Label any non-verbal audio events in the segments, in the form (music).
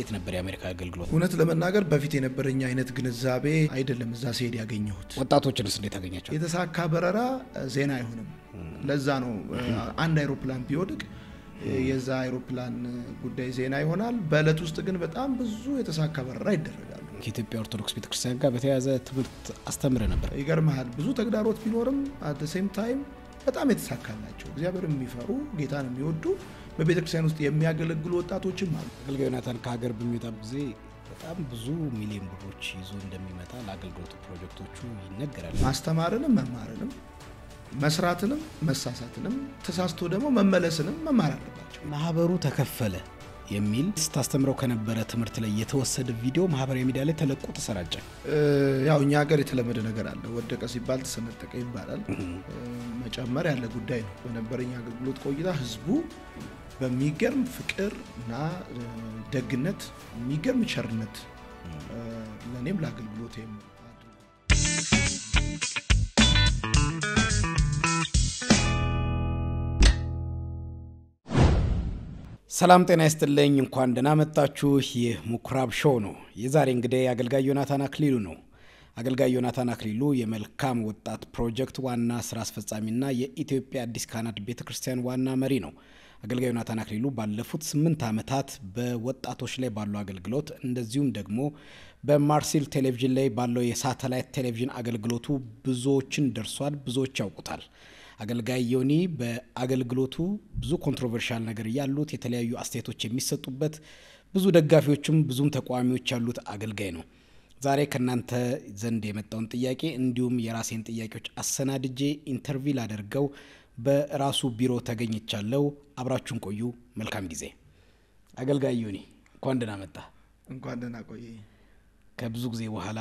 እንዴት ነበር የአሜሪካ አገልግሎት? እውነት ለመናገር በፊት የነበረኝ አይነት ግንዛቤ አይደለም እዛ ስሄድ ያገኘሁት። ወጣቶችንስ እንዴት አገኛቸው? የተሳካ በረራ ዜና አይሆንም። ለዛ ነው አንድ አይሮፕላን ቢወድቅ የዛ አይሮፕላን ጉዳይ ዜና ይሆናል። በእለት ውስጥ ግን በጣም ብዙ የተሳካ በረራ ይደረጋሉ። ከኢትዮጵያ ኦርቶዶክስ ቤተክርስቲያን ጋር በተያያዘ ትምህርት አስተምረ ነበር። ይገርመሃል፣ ብዙ ተግዳሮት ቢኖርም አት ሴም ታይም በጣም የተሳካላቸው እግዚአብሔር የሚፈሩ ጌታን የሚወዱ በቤተክርስቲያን ውስጥ የሚያገለግሉ ወጣቶችም አሉ። አገልጋይ ዮናታን ከሀገር በሚወጣ ጊዜ በጣም ብዙ ሚሊዮን ብሮች ይዞ እንደሚመጣ ለአገልግሎቱ ፕሮጀክቶቹ ይነገራል። ማስተማርንም መማርንም መስራትንም መሳሳትንም ተሳስቶ ደግሞ መመለስንም መማር አለባቸው። ማህበሩ ተከፈለ የሚል ስታስተምረው ከነበረ ትምህርት ላይ የተወሰደ ቪዲዮ ማህበራዊ ሚዲያ ላይ ተለቆ ተሰራጨ። ያው እኛ ሀገር የተለመደ ነገር አለ። ወደቀ ሲባል ተሰነጠቀ ይባላል። መጨመር ያለ ጉዳይ ነው። በነበረኝ አገልግሎት ቆይታ ህዝቡ በሚገርም ፍቅር እና ደግነት የሚገርም ቸርነት ለእኔም ለአገልግሎቴም ሰላም ጤና ይስጥልኝ። እንኳን ደህና መጣችሁ። ይህ ምኩራብ ሾው ነው። የዛሬ እንግዲህ አገልጋይ ዮናታን አክሊሉ ነው። አገልጋይ ዮናታን አክሊሉ የመልካም ወጣት ፕሮጀክት ዋና ስራ አስፈጻሚና የኢትዮጵያ አዲስ ካህናት ቤተ ክርስቲያን ዋና መሪ ነው። አገልጋይ ናታን አክሊሉ ባለፉት ስምንት ዓመታት በወጣቶች ላይ ባለው አገልግሎት እንደዚሁም ደግሞ በማርሲል ቴሌቪዥን ላይ ባለው የሳተላይት ቴሌቪዥን አገልግሎቱ ብዙዎችን ደርሷል፣ ብዙዎች ያውቁታል። አገልጋይ ዮኒ በአገልግሎቱ ብዙ ኮንትሮቨርሻል ነገር ያሉት የተለያዩ አስተያየቶች የሚሰጡበት ብዙ ደጋፊዎችም ብዙም ተቃዋሚዎች ያሉት አገልጋይ ነው። ዛሬ ከእናንተ ዘንድ የመጣውን ጥያቄ እንዲሁም የራሴን ጥያቄዎች አሰናድጄ ኢንተርቪው ላደርገው በራሱ ቢሮ ተገኝቻለሁ። አብራችሁን ቆዩ። መልካም ጊዜ። አገልጋይ ዮኒ እንኳን ደህና መጣ። እንኳን ደህና ቆየ። ከብዙ ጊዜ በኋላ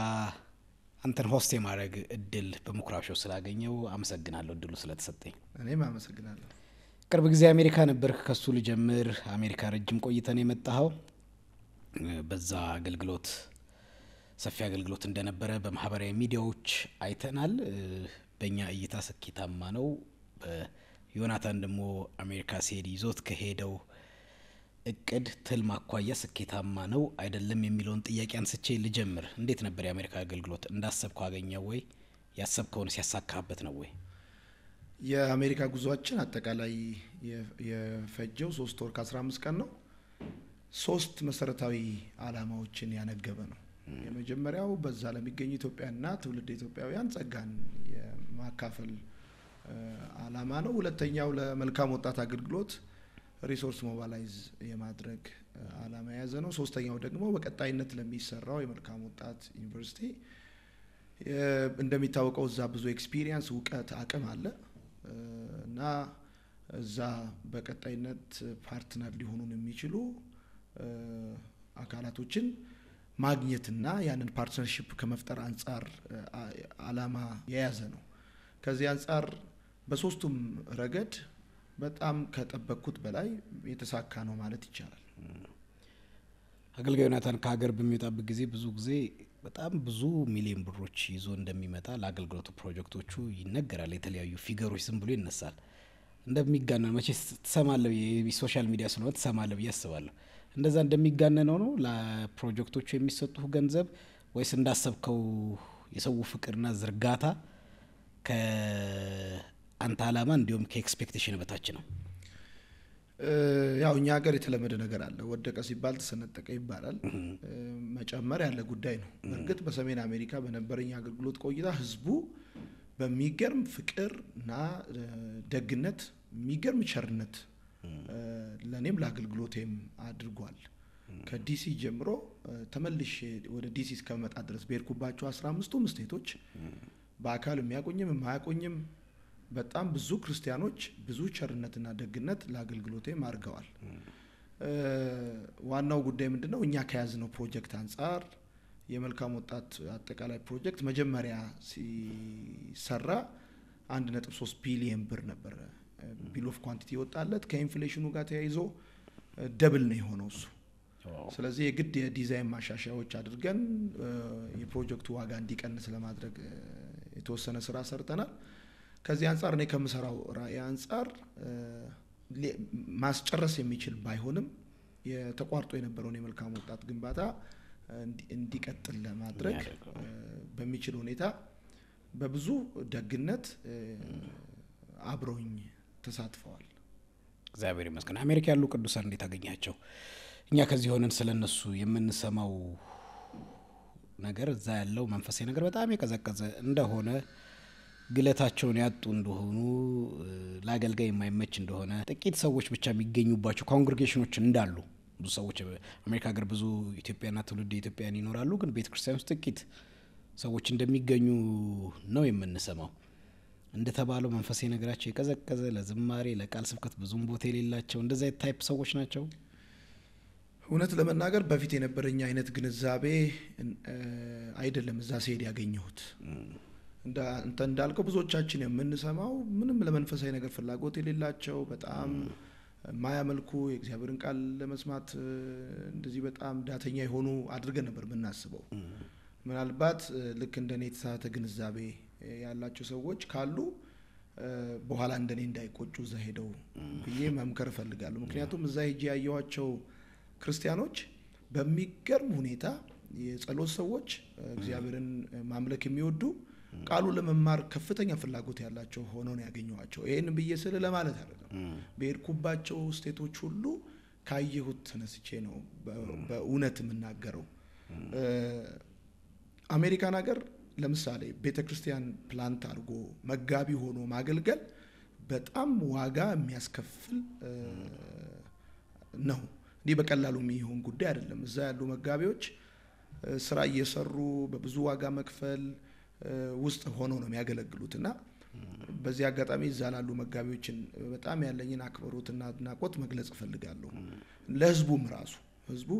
አንተን ሆስት የማድረግ እድል በምኩራብ ስላገኘው አመሰግናለሁ፣ እድሉ ስለተሰጠኝ። እኔም አመሰግናለሁ። ቅርብ ጊዜ አሜሪካ ነበር። ከሱ ልጀምር። አሜሪካ ረጅም ቆይተን የመጣኸው በዛ አገልግሎት ሰፊ አገልግሎት እንደነበረ በማህበራዊ ሚዲያዎች አይተናል። በእኛ እይታ ስኬታማ ነው ዮናታን ደግሞ አሜሪካ ሲሄድ ይዞት ከሄደው እቅድ ትልም አኳያ ስኬታማ ነው አይደለም የሚለውን ጥያቄ አንስቼ ልጀምር። እንዴት ነበር የአሜሪካ አገልግሎት? እንዳሰብከው አገኘው ወይ? ያሰብከውን ሲያሳካበት ነው ወይ? የአሜሪካ ጉዟችን አጠቃላይ የፈጀው ሶስት ወር ከአስራ አምስት ቀን ነው። ሶስት መሰረታዊ አላማዎችን ያነገበ ነው። የመጀመሪያው በዛ ለሚገኙ ኢትዮጵያና ትውልድ ኢትዮጵያውያን ጸጋን የማካፈል አላማ ነው። ሁለተኛው ለመልካም ወጣት አገልግሎት ሪሶርስ ሞባላይዝ የማድረግ አላማ የያዘ ነው። ሶስተኛው ደግሞ በቀጣይነት ለሚሰራው የመልካም ወጣት ዩኒቨርሲቲ እንደሚታወቀው እዛ ብዙ ኤክስፒሪየንስ፣ እውቀት፣ አቅም አለ እና እዛ በቀጣይነት ፓርትነር ሊሆኑን የሚችሉ አካላቶችን ማግኘትና ያንን ፓርትነርሽፕ ከመፍጠር አንጻር አላማ የያዘ ነው። ከዚህ አንጻር በሶስቱም ረገድ በጣም ከጠበቅኩት በላይ የተሳካ ነው ማለት ይቻላል። አገልጋይ ዮናታን ከሀገር በሚወጣበት ጊዜ ብዙ ጊዜ በጣም ብዙ ሚሊዮን ብሮች ይዞ እንደሚመጣ ለአገልግሎቱ ፕሮጀክቶቹ ይነገራል። የተለያዩ ፊገሮች ዝም ብሎ ይነሳል። እንደሚጋነን መቼ ትሰማለህ፣ የሶሻል ሚዲያ ስለሆነ ትሰማለህ ብዬ አስባለሁ። እንደዛ እንደሚጋነን ነው ለፕሮጀክቶቹ የሚሰጡ ገንዘብ ወይስ እንዳሰብከው የሰው ፍቅርና ዝርጋታ አንተ አላማ እንዲሁም ከኤክስፔክቴሽን በታች ነው። ያው እኛ ሀገር የተለመደ ነገር አለ። ወደቀ ሲባል ተሰነጠቀ ይባላል። መጨመር ያለ ጉዳይ ነው። እርግጥ በሰሜን አሜሪካ በነበረኝ አገልግሎት ቆይታ ህዝቡ በሚገርም ፍቅር እና ደግነት፣ የሚገርም ቸርነት ለእኔም ለአገልግሎቴም አድርጓል። ከዲሲ ጀምሮ ተመልሼ ወደ ዲሲ እስከመጣ ድረስ በሄድኩባቸው አስራ አምስቱም ስቴቶች በአካል የሚያቆኝም የማያቆኝም በጣም ብዙ ክርስቲያኖች ብዙ ቸርነትና ደግነት ለአገልግሎቴም አድርገዋል። ዋናው ጉዳይ ምንድን ነው? እኛ ከያዝነው ፕሮጀክት አንጻር የመልካም ወጣት አጠቃላይ ፕሮጀክት መጀመሪያ ሲሰራ ሶስት ቢሊየን ብር ነበረ ቢል ኦፍ ኳንቲቲ ወጣለት። ከኢንፍሌሽኑ ጋር ተያይዞ ደብል ነው የሆነው እሱ። ስለዚህ የግድ የዲዛይን ማሻሻያዎች አድርገን የፕሮጀክቱ ዋጋ እንዲቀንስ ለማድረግ የተወሰነ ስራ ሰርተናል። ከዚህ አንጻር እኔ ከምሰራው ራዕይ አንጻር ማስጨረስ የሚችል ባይሆንም የተቋርጦ የነበረውን የመልካም ወጣት ግንባታ እንዲቀጥል ለማድረግ በሚችል ሁኔታ በብዙ ደግነት አብረውኝ ተሳትፈዋል። እግዚአብሔር ይመስገን። አሜሪካ ያሉ ቅዱሳን እንዴት አገኛቸው? እኛ ከዚህ ሆነን ስለ እነሱ የምንሰማው ነገር እዛ ያለው መንፈሳዊ ነገር በጣም የቀዘቀዘ እንደሆነ ግለታቸውን ያጡ እንደሆኑ ለአገልጋይ የማይመች እንደሆነ ጥቂት ሰዎች ብቻ የሚገኙባቸው ኮንግሬጌሽኖች እንዳሉ ብዙ ሰዎች አሜሪካ ሀገር ብዙ ኢትዮጵያና ትውልድ ኢትዮጵያን ይኖራሉ፣ ግን ቤተ ክርስቲያን ውስጥ ጥቂት ሰዎች እንደሚገኙ ነው የምንሰማው። እንደተባለው መንፈሳዊ ነገራቸው የቀዘቀዘ ለዝማሬ ለቃል ስብከት ብዙም ቦታ የሌላቸው እንደዚያ ታይፕ ሰዎች ናቸው። እውነት ለመናገር በፊት የነበረኝ አይነት ግንዛቤ አይደለም እዛ ሲሄድ ያገኘሁት እንዳልከው ብዙዎቻችን የምንሰማው ምንም ለመንፈሳዊ ነገር ፍላጎት የሌላቸው በጣም ማያመልኩ የእግዚአብሔርን ቃል ለመስማት እንደዚህ በጣም ዳተኛ የሆኑ አድርገን ነበር የምናስበው። ምናልባት ልክ እንደ እኔ የተሳተ ግንዛቤ ያላቸው ሰዎች ካሉ በኋላ እንደኔ እንዳይቆጩ እዛ ሄደው ብዬ መምከር እፈልጋለሁ። ምክንያቱም እዛ ሄጄ ያየኋቸው ክርስቲያኖች በሚገርም ሁኔታ የጸሎት ሰዎች፣ እግዚአብሔርን ማምለክ የሚወዱ ቃሉን ለመማር ከፍተኛ ፍላጎት ያላቸው ሆኖ ነው ያገኘኋቸው። ይህን ብዬ ስል ለማለት አይደለም። በሄድኩባቸው ስቴቶች ሁሉ ካየሁት ተነስቼ ነው በእውነት የምናገረው። አሜሪካን ሀገር ለምሳሌ ቤተ ክርስቲያን ፕላንት አድርጎ መጋቢ ሆኖ ማገልገል በጣም ዋጋ የሚያስከፍል ነው። እንዲህ በቀላሉ የሚሆን ጉዳይ አይደለም። እዛ ያሉ መጋቢዎች ስራ እየሰሩ በብዙ ዋጋ መክፈል ውስጥ ሆኖ ነው የሚያገለግሉት እና በዚህ አጋጣሚ እዛ ላሉ መጋቢዎችን በጣም ያለኝን አክብሮትና አድናቆት መግለጽ እፈልጋለሁ። ለህዝቡም ራሱ ህዝቡ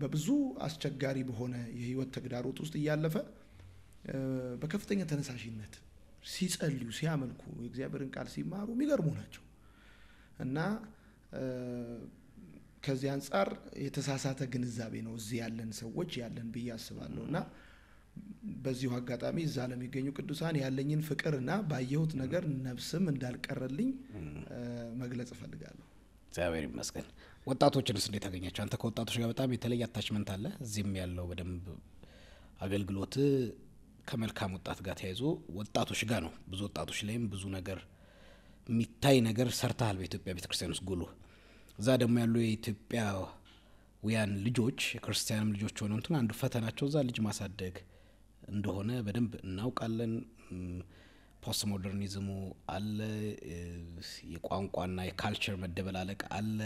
በብዙ አስቸጋሪ በሆነ የህይወት ተግዳሮት ውስጥ እያለፈ በከፍተኛ ተነሳሽነት ሲጸልዩ፣ ሲያመልኩ፣ የእግዚአብሔርን ቃል ሲማሩ የሚገርሙ ናቸው እና ከዚህ አንጻር የተሳሳተ ግንዛቤ ነው እዚህ ያለን ሰዎች ያለን ብዬ አስባለሁ እና በዚሁ አጋጣሚ እዛ ለሚገኙ ቅዱሳን ያለኝን ፍቅርና ባየሁት ነገር ነፍስም እንዳልቀረልኝ መግለጽ እፈልጋለሁ። እግዚአብሔር ይመስገን። ወጣቶችንስ እንዴት አገኛቸው? አንተ ከወጣቶች ጋር በጣም የተለየ አታችመንት አለ። እዚህም ያለው በደንብ አገልግሎት ከመልካም ወጣት ጋር ተያይዞ ወጣቶች ጋር ነው። ብዙ ወጣቶች ላይም ብዙ ነገር የሚታይ ነገር ሰርተሃል በኢትዮጵያ ቤተክርስቲያን ውስጥ ጉሉ እዛ ደግሞ ያሉ የኢትዮጵያ ውያን ልጆች የክርስቲያንም ልጆች ሆነው እንትን አንዱ ፈተናቸው እዛ ልጅ ማሳደግ እንደሆነ በደንብ እናውቃለን። ፖስት ሞደርኒዝሙ አለ፣ የቋንቋና የካልቸር መደበላለቅ አለ።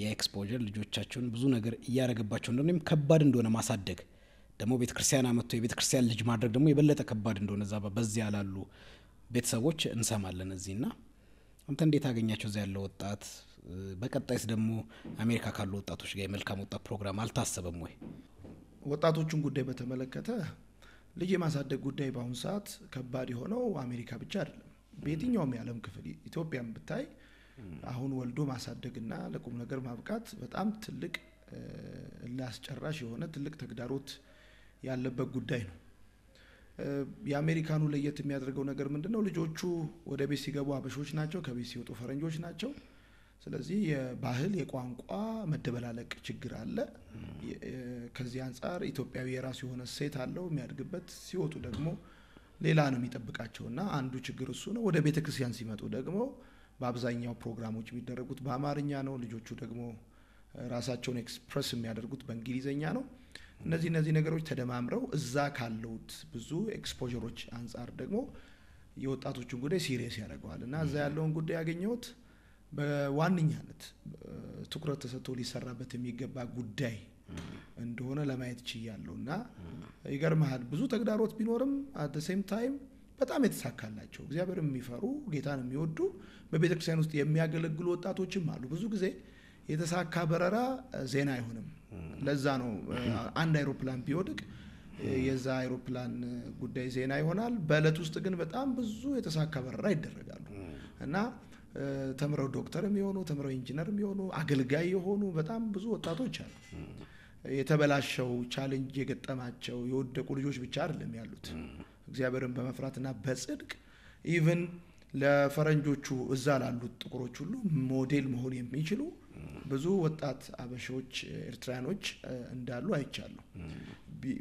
የኤክስፖር ልጆቻቸውን ብዙ ነገር እያደረገባቸው እንደሆነ ከባድ እንደሆነ ማሳደግ ደግሞ ቤተ ክርስቲያን አመጥቶ የቤተ ክርስቲያን ልጅ ማድረግ ደግሞ የበለጠ ከባድ እንደሆነ እዛ በዚያ ላሉ ቤተሰቦች እንሰማለን እዚህና አንተ እንዴት አገኛቸው እዚያ ያለው ወጣት? በቀጣይስ ደግሞ አሜሪካ ካሉ ወጣቶች ጋር የመልካም ወጣት ፕሮግራም አልታሰበም ወይ? ወጣቶቹን ጉዳይ በተመለከተ ልጅ የማሳደግ ጉዳይ በአሁኑ ሰዓት ከባድ የሆነው አሜሪካ ብቻ አይደለም። በየትኛውም የዓለም ክፍል ኢትዮጵያን ብታይ አሁን ወልዶ ማሳደግና ለቁም ነገር ማብቃት በጣም ትልቅ ላስጨራሽ የሆነ ትልቅ ተግዳሮት ያለበት ጉዳይ ነው። የአሜሪካኑ ለየት የሚያደርገው ነገር ምንድን ነው? ልጆቹ ወደ ቤት ሲገቡ አበሾች ናቸው፣ ከቤት ሲወጡ ፈረንጆች ናቸው። ስለዚህ የባህል የቋንቋ መደበላለቅ ችግር አለ። ከዚህ አንጻር ኢትዮጵያዊ የራሱ የሆነ ሴት አለው የሚያድግበት። ሲወጡ ደግሞ ሌላ ነው የሚጠብቃቸው እና አንዱ ችግር እሱ ነው። ወደ ቤተ ክርስቲያን ሲመጡ ደግሞ በአብዛኛው ፕሮግራሞች የሚደረጉት በአማርኛ ነው። ልጆቹ ደግሞ ራሳቸውን ኤክስፕረስ የሚያደርጉት በእንግሊዘኛ ነው። እነዚህ እነዚህ ነገሮች ተደማምረው እዛ ካለውት ብዙ ኤክስፖሮች አንጻር ደግሞ የወጣቶቹን ጉዳይ ሲሪየስ ያደርገዋል እና እዛ ያለውን ጉዳይ ያገኘሁት በዋነኛነት ትኩረት ተሰጥቶ ሊሰራበት የሚገባ ጉዳይ እንደሆነ ለማየት ችያለሁ እና ይገርመሃል፣ ብዙ ተግዳሮት ቢኖርም አት ሴም ታይም በጣም የተሳካላቸው እግዚአብሔር የሚፈሩ ጌታን የሚወዱ በቤተ ክርስቲያን ውስጥ የሚያገለግሉ ወጣቶችም አሉ። ብዙ ጊዜ የተሳካ በረራ ዜና አይሆንም። ለዛ ነው አንድ አይሮፕላን ቢወድቅ የዛ አይሮፕላን ጉዳይ ዜና ይሆናል። በእለት ውስጥ ግን በጣም ብዙ የተሳካ በረራ ይደረጋሉ እና ተምረው ዶክተር የሚሆኑ ተምረው ኢንጂነር የሚሆኑ አገልጋይ የሆኑ በጣም ብዙ ወጣቶች አሉ። የተበላሸው ቻሌንጅ የገጠማቸው የወደቁ ልጆች ብቻ አይደለም ያሉት። እግዚአብሔርን በመፍራትና በጽድቅ ኢቨን ለፈረንጆቹ እዛ ላሉት ጥቁሮች ሁሉ ሞዴል መሆን የሚችሉ ብዙ ወጣት አበሾች ኤርትራያኖች እንዳሉ አይቻሉ።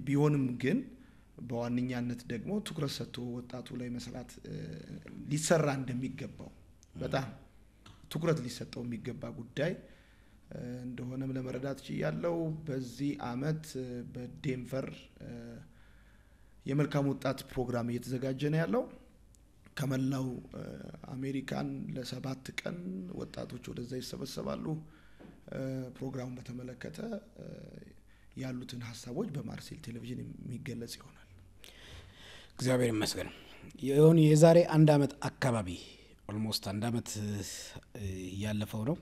ቢሆንም ግን በዋነኛነት ደግሞ ትኩረት ሰጥቶ ወጣቱ ላይ መስራት ሊሰራ እንደሚገባው በጣም ትኩረት ሊሰጠው የሚገባ ጉዳይ እንደሆነም ለመረዳት ችያለው። በዚህ አመት በዴንቨር የመልካም ወጣት ፕሮግራም እየተዘጋጀ ነው ያለው። ከመላው አሜሪካን ለሰባት ቀን ወጣቶች ወደዛ ይሰበሰባሉ። ፕሮግራሙን በተመለከተ ያሉትን ሀሳቦች በማርሴል ቴሌቪዥን የሚገለጽ ይሆናል። እግዚአብሔር ይመስገን። የሆኑ የዛሬ አንድ አመት አካባቢ ኦልሞስት አንድ አመት እያለፈው ነው።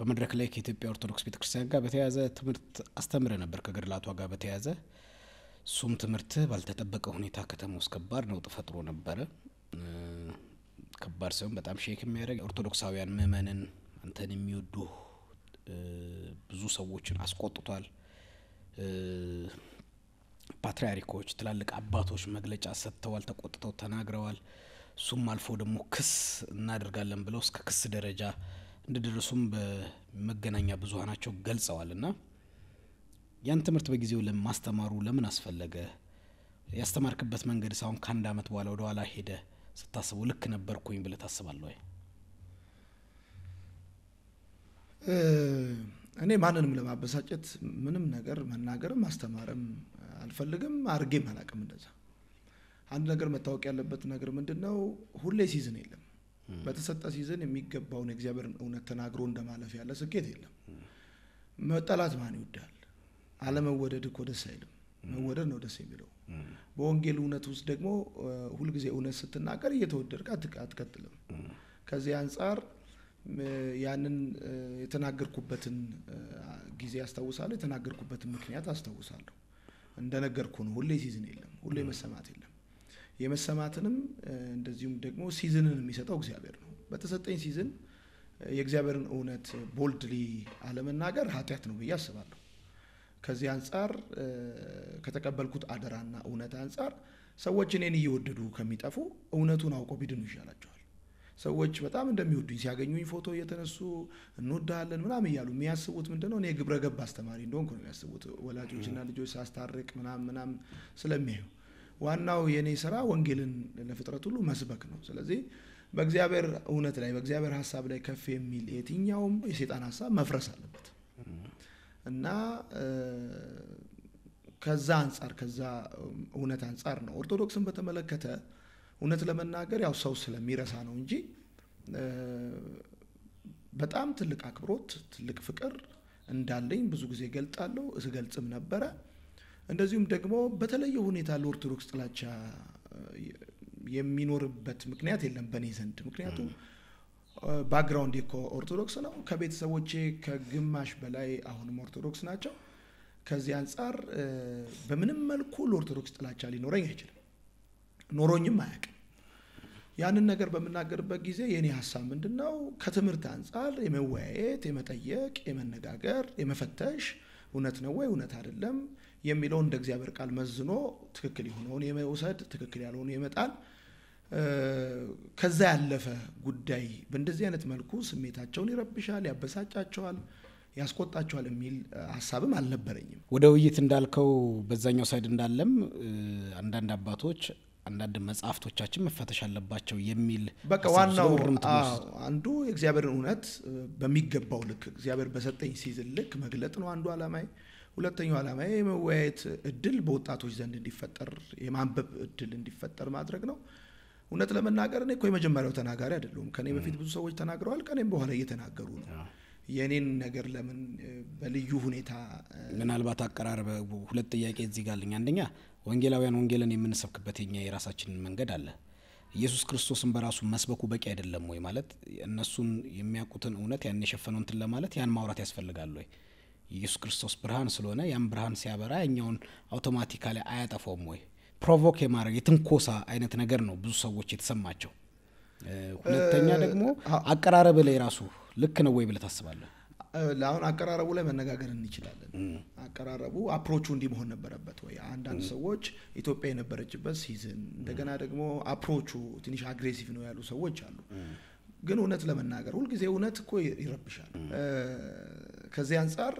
በመድረክ ላይ ከኢትዮጵያ ኦርቶዶክስ ቤተክርስቲያን ጋር በተያያዘ ትምህርት አስተምረ ነበር ከገድላቷ ጋር በተያያዘ እሱም ትምህርት ባልተጠበቀ ሁኔታ ከተማ ውስጥ ከባድ ነውጥ ፈጥሮ ነበረ። ከባድ ሳይሆን በጣም ሼክ የሚያደርግ ኦርቶዶክሳውያን ምእመንን አንተን የሚወዱ ብዙ ሰዎችን አስቆጥቷል። ፓትርያርኮች፣ ትላልቅ አባቶች መግለጫ ሰጥተዋል፣ ተቆጥተው ተናግረዋል። እሱም አልፎ ደግሞ ክስ እናደርጋለን ብለው እስከ ክስ ደረጃ እንደደረሱም በመገናኛ ብዙሀናቸው ገልጸዋል። ና ያን ትምህርት በጊዜው ለማስተማሩ ለምን አስፈለገ? ያስተማርክበት መንገድ ሳሁን ከአንድ አመት በኋላ ወደ ኋላ ሄደ ስታስበው ልክ ነበርኩኝ ብለ ታስባለ ወይ? እኔ ማንንም ለማበሳጨት ምንም ነገር መናገርም ማስተማርም አልፈልግም። አርጌም አላቅም እንደዛ አንድ ነገር መታወቅ ያለበት ነገር ምንድን ነው? ሁሌ ሲዝን የለም። በተሰጠ ሲዝን የሚገባውን የእግዚአብሔርን እውነት ተናግሮ እንደማለፍ ያለ ስኬት የለም። መጠላት ማን ይወዳል? አለመወደድ እኮ ደስ አይልም። መወደድ ነው ደስ የሚለው። በወንጌል እውነት ውስጥ ደግሞ ሁልጊዜ እውነት ስትናገር እየተወደድክ አትቀጥልም። ከዚህ አንጻር ያንን የተናገርኩበትን ጊዜ አስታውሳለሁ። የተናገርኩበትን ምክንያት አስታውሳለሁ። እንደነገርኩ ነው። ሁሌ ሲዝን የለም። ሁሌ መሰማት የለም። የመሰማትንም እንደዚሁም ደግሞ ሲዝንን የሚሰጠው እግዚአብሔር ነው። በተሰጠኝ ሲዝን የእግዚአብሔርን እውነት ቦልድሊ አለመናገር ኃጢአት ነው ብዬ አስባለሁ። ከዚህ አንጻር ከተቀበልኩት አደራና እውነት አንጻር ሰዎች እኔን እየወደዱ ከሚጠፉ እውነቱን አውቆ ቢድኑ ይሻላቸዋል። ሰዎች በጣም እንደሚወዱኝ ሲያገኙኝ ፎቶ እየተነሱ እንወዳለን ምናምን እያሉ የሚያስቡት ምንድን ነው? እኔ ግብረ ገብ አስተማሪ እንደሆንኩ ነው የሚያስቡት። ወላጆችና ልጆች ሳስታርቅ ምናምን ምናምን ስለሚያዩ ዋናው የኔ ስራ ወንጌልን ለፍጥረት ሁሉ መስበክ ነው። ስለዚህ በእግዚአብሔር እውነት ላይ በእግዚአብሔር ሀሳብ ላይ ከፍ የሚል የትኛውም የሴጣን ሀሳብ መፍረስ አለበት እና ከዛ አንጻር ከዛ እውነት አንጻር ነው። ኦርቶዶክስን በተመለከተ እውነት ለመናገር ያው ሰው ስለሚረሳ ነው እንጂ በጣም ትልቅ አክብሮት፣ ትልቅ ፍቅር እንዳለኝ ብዙ ጊዜ ገልጣለሁ፣ እስገልጽም ነበረ። እንደዚሁም ደግሞ በተለየ ሁኔታ ለኦርቶዶክስ ጥላቻ የሚኖርበት ምክንያት የለም በእኔ ዘንድ። ምክንያቱም ባክግራውንድ እኮ ኦርቶዶክስ ነው። ከቤተሰቦቼ ከግማሽ በላይ አሁንም ኦርቶዶክስ ናቸው። ከዚህ አንጻር በምንም መልኩ ለኦርቶዶክስ ጥላቻ ሊኖረኝ አይችልም፣ ኖሮኝም አያውቅም። ያንን ነገር በምናገርበት ጊዜ የእኔ ሀሳብ ምንድን ነው? ከትምህርት አንጻር የመወያየት፣ የመጠየቅ፣ የመነጋገር፣ የመፈተሽ እውነት ነው ወይ እውነት አይደለም የሚለው እንደ እግዚአብሔር ቃል መዝኖ ትክክል የሆነውን የመውሰድ ትክክል ያልሆኑ የመጣል ከዛ ያለፈ ጉዳይ በእንደዚህ አይነት መልኩ ስሜታቸውን ይረብሻል፣ ያበሳጫቸዋል፣ ያስቆጣቸዋል የሚል ሀሳብም አልነበረኝም። ወደ ውይይት እንዳልከው በዛኛው ሳይድ እንዳለም አንዳንድ አባቶች አንዳንድ መጽሐፍቶቻችን መፈተሽ አለባቸው የሚል በቃ ዋናው አንዱ የእግዚአብሔርን እውነት በሚገባው ልክ እግዚአብሔር በሰጠኝ ሲዝን ልክ መግለጥ ነው አንዱ አላማዬ። ሁለተኛው ዓላማ የመወያየት እድል በወጣቶች ዘንድ እንዲፈጠር የማንበብ እድል እንዲፈጠር ማድረግ ነው። እውነት ለመናገር እኔ እኮ የመጀመሪያው ተናጋሪ አይደለሁም። ከኔ በፊት ብዙ ሰዎች ተናግረዋል። ከኔም በኋላ እየተናገሩ ነው። የኔን ነገር ለምን በልዩ ሁኔታ ምናልባት አቀራረበ ሁለት ጥያቄ እዚህ ጋልኝ። አንደኛ ወንጌላውያን ወንጌልን የምንሰብክበት የኛ የራሳችንን መንገድ አለ። ኢየሱስ ክርስቶስን በራሱ መስበኩ በቂ አይደለም ወይ? ማለት እነሱን የሚያውቁትን እውነት ያን የሸፈነው ለማለት ያን ማውራት ያስፈልጋል ወይ? የኢየሱስ ክርስቶስ ብርሃን ስለሆነ ያን ብርሃን ሲያበራ ያኛውን አውቶማቲካሊ አያጠፋውም ወይ? ፕሮቮክ የማድረግ የትንኮሳ አይነት ነገር ነው ብዙ ሰዎች የተሰማቸው። ሁለተኛ ደግሞ አቀራረብ ላይ ራሱ ልክ ነው ወይ ብለህ ታስባለህ? ለአሁን አቀራረቡ ላይ መነጋገር እንችላለን። አቀራረቡ አፕሮቹ እንዲህ መሆን ነበረበት ወይ? አንዳንድ ሰዎች ኢትዮጵያ የነበረችበት ሲዝን፣ እንደገና ደግሞ አፕሮቹ ትንሽ አግሬሲቭ ነው ያሉ ሰዎች አሉ። ግን እውነት ለመናገር ሁልጊዜ እውነት እኮ ይረብሻል። ከዚህ አንጻር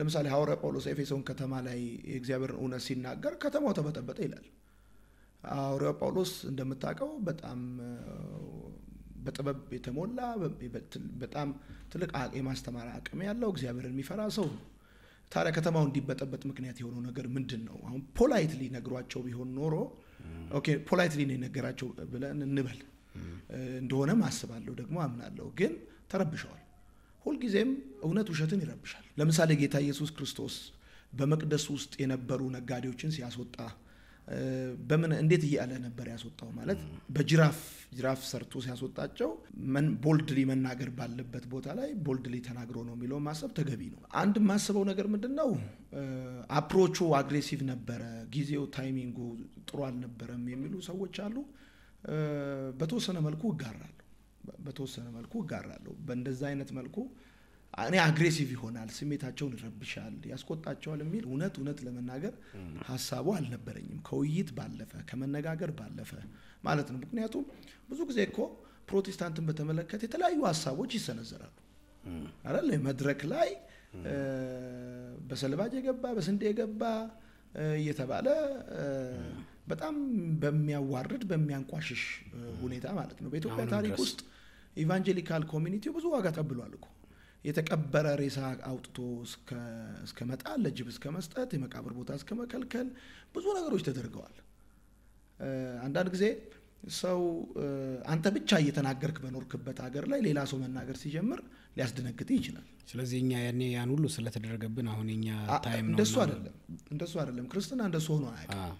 ለምሳሌ ሐዋርያ ጳውሎስ ኤፌሶን ከተማ ላይ የእግዚአብሔርን እውነት ሲናገር ከተማው ተበጠበጠ ይላል። ሐዋርያው ጳውሎስ እንደምታውቀው በጣም በጥበብ የተሞላ በጣም ትልቅ የማስተማር አቅም ያለው እግዚአብሔርን የሚፈራ ሰው ነው። ታዲያ ከተማው እንዲበጠበጥ ምክንያት የሆነው ነገር ምንድን ነው? አሁን ፖላይትሊ ነግሯቸው ቢሆን ኖሮ ኦኬ ፖላይትሊ ነው የነገራቸው ብለን እንበል እንደሆነም አስባለሁ ደግሞ አምናለሁ። ግን ተረብሸዋል። ሁልጊዜም እውነት ውሸትን ይረብሻል። ለምሳሌ ጌታ ኢየሱስ ክርስቶስ በመቅደሱ ውስጥ የነበሩ ነጋዴዎችን ሲያስወጣ በምን እንዴት እያለ ነበር ያስወጣው? ማለት በጅራፍ ጅራፍ ሰርቶ ሲያስወጣቸው ቦልድሊ መናገር ባለበት ቦታ ላይ ቦልድሊ ተናግሮ ነው የሚለው ማሰብ ተገቢ ነው። አንድ የማስበው ነገር ምንድን ነው፣ አፕሮቹ አግሬሲቭ ነበረ፣ ጊዜው ታይሚንጉ ጥሩ አልነበረም የሚሉ ሰዎች አሉ። በተወሰነ መልኩ እጋራል። በተወሰነ መልኩ እጋራለሁ። በእንደዛ አይነት መልኩ እኔ አግሬሲቭ ይሆናል፣ ስሜታቸውን ይረብሻል፣ ያስቆጣቸዋል የሚል እውነት እውነት ለመናገር ሀሳቡ አልነበረኝም። ከውይይት ባለፈ ከመነጋገር ባለፈ ማለት ነው። ምክንያቱም ብዙ ጊዜ እኮ ፕሮቴስታንትን በተመለከተ የተለያዩ ሀሳቦች ይሰነዘራሉ አይደል? መድረክ ላይ በሰልባጅ የገባ በስንዴ የገባ እየተባለ በጣም በሚያዋርድ በሚያንቋሽሽ ሁኔታ ማለት ነው በኢትዮጵያ ታሪክ ውስጥ ኢቫንጀሊካል ኮሚኒቲው ብዙ ዋጋ ተብሏል እኮ የተቀበረ ሬሳ አውጥቶ እስከ መጣል ለጅብ እስከ መስጠት የመቃብር ቦታ እስከ መከልከል ብዙ ነገሮች ተደርገዋል። አንዳንድ ጊዜ ሰው አንተ ብቻ እየተናገርክ በኖርክበት ሀገር ላይ ሌላ ሰው መናገር ሲጀምር ሊያስደነግጥ ይችላል። ስለዚህ እኛ ያኔ ያን ሁሉ ስለተደረገብን አሁን እኛ ታይም እንደሱ አይደለም፣ እንደሱ አደለም ክርስትና እንደሱ ሆኖ አያውቅም።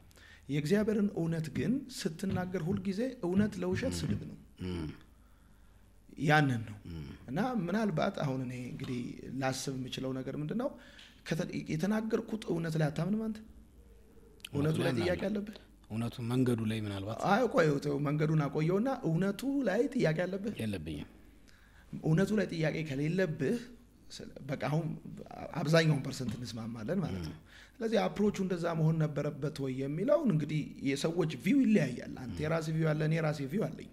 የእግዚአብሔርን እውነት ግን ስትናገር ሁልጊዜ እውነት ለውሸት ስድብ ነው። ያንን ነው እና ምናልባት አሁን እኔ እንግዲህ ላስብ የምችለው ነገር ምንድን ነው የተናገርኩት እውነት ላይ አታምንም አንተ እውነቱ ላይ ጥያቄ አለብህ እውነቱ መንገዱ ላይ ምናልባት አይ ቆይ መንገዱን አቆየውና እውነቱ ላይ ጥያቄ አለብህ የለብኝም እውነቱ ላይ ጥያቄ ከሌለብህ በቃ አሁን አብዛኛውን ፐርሰንት እንስማማለን ማለት ነው ስለዚህ አፕሮቹ እንደዛ መሆን ነበረበት ወይ የሚለውን እንግዲህ የሰዎች ቪው ይለያያል አንተ የራሴ ቪው አለ እኔ የራሴ ቪው አለኝ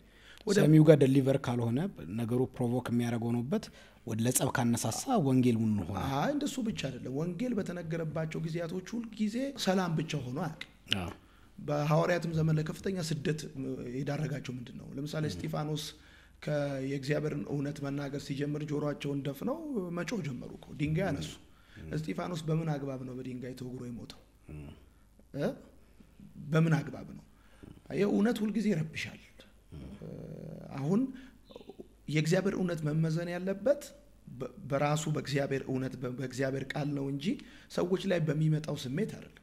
ሰሚው ጋር ደሊቨር ካልሆነ ነገሩ ፕሮቮክ የሚያደርገው ነውበት ለጸብ ካነሳሳ ወንጌል ምን ሆነ? አይ እንደሱ ብቻ አይደለም። ወንጌል በተነገረባቸው ጊዜያቶች ሁልጊዜ ሰላም ብቻ ሆኖ አያውቅም። በሐዋርያትም ዘመን ለከፍተኛ ስደት የዳረጋቸው ምንድን ነው? ለምሳሌ እስጢፋኖስ የእግዚአብሔርን እውነት መናገር ሲጀምር ጆሮቸውን ደፍነው መጮህ ጀመሩ። ድንጋይ አነሱ። እስጢፋኖስ በምን አግባብ ነው በድንጋይ ተወግሮ የሞተው? በምን አግባብ ነው? እውነት ሁልጊዜ ይረብሻል። አሁን የእግዚአብሔር እውነት መመዘን ያለበት በራሱ በእግዚአብሔር እውነት በእግዚአብሔር ቃል ነው እንጂ ሰዎች ላይ በሚመጣው ስሜት አይደለም።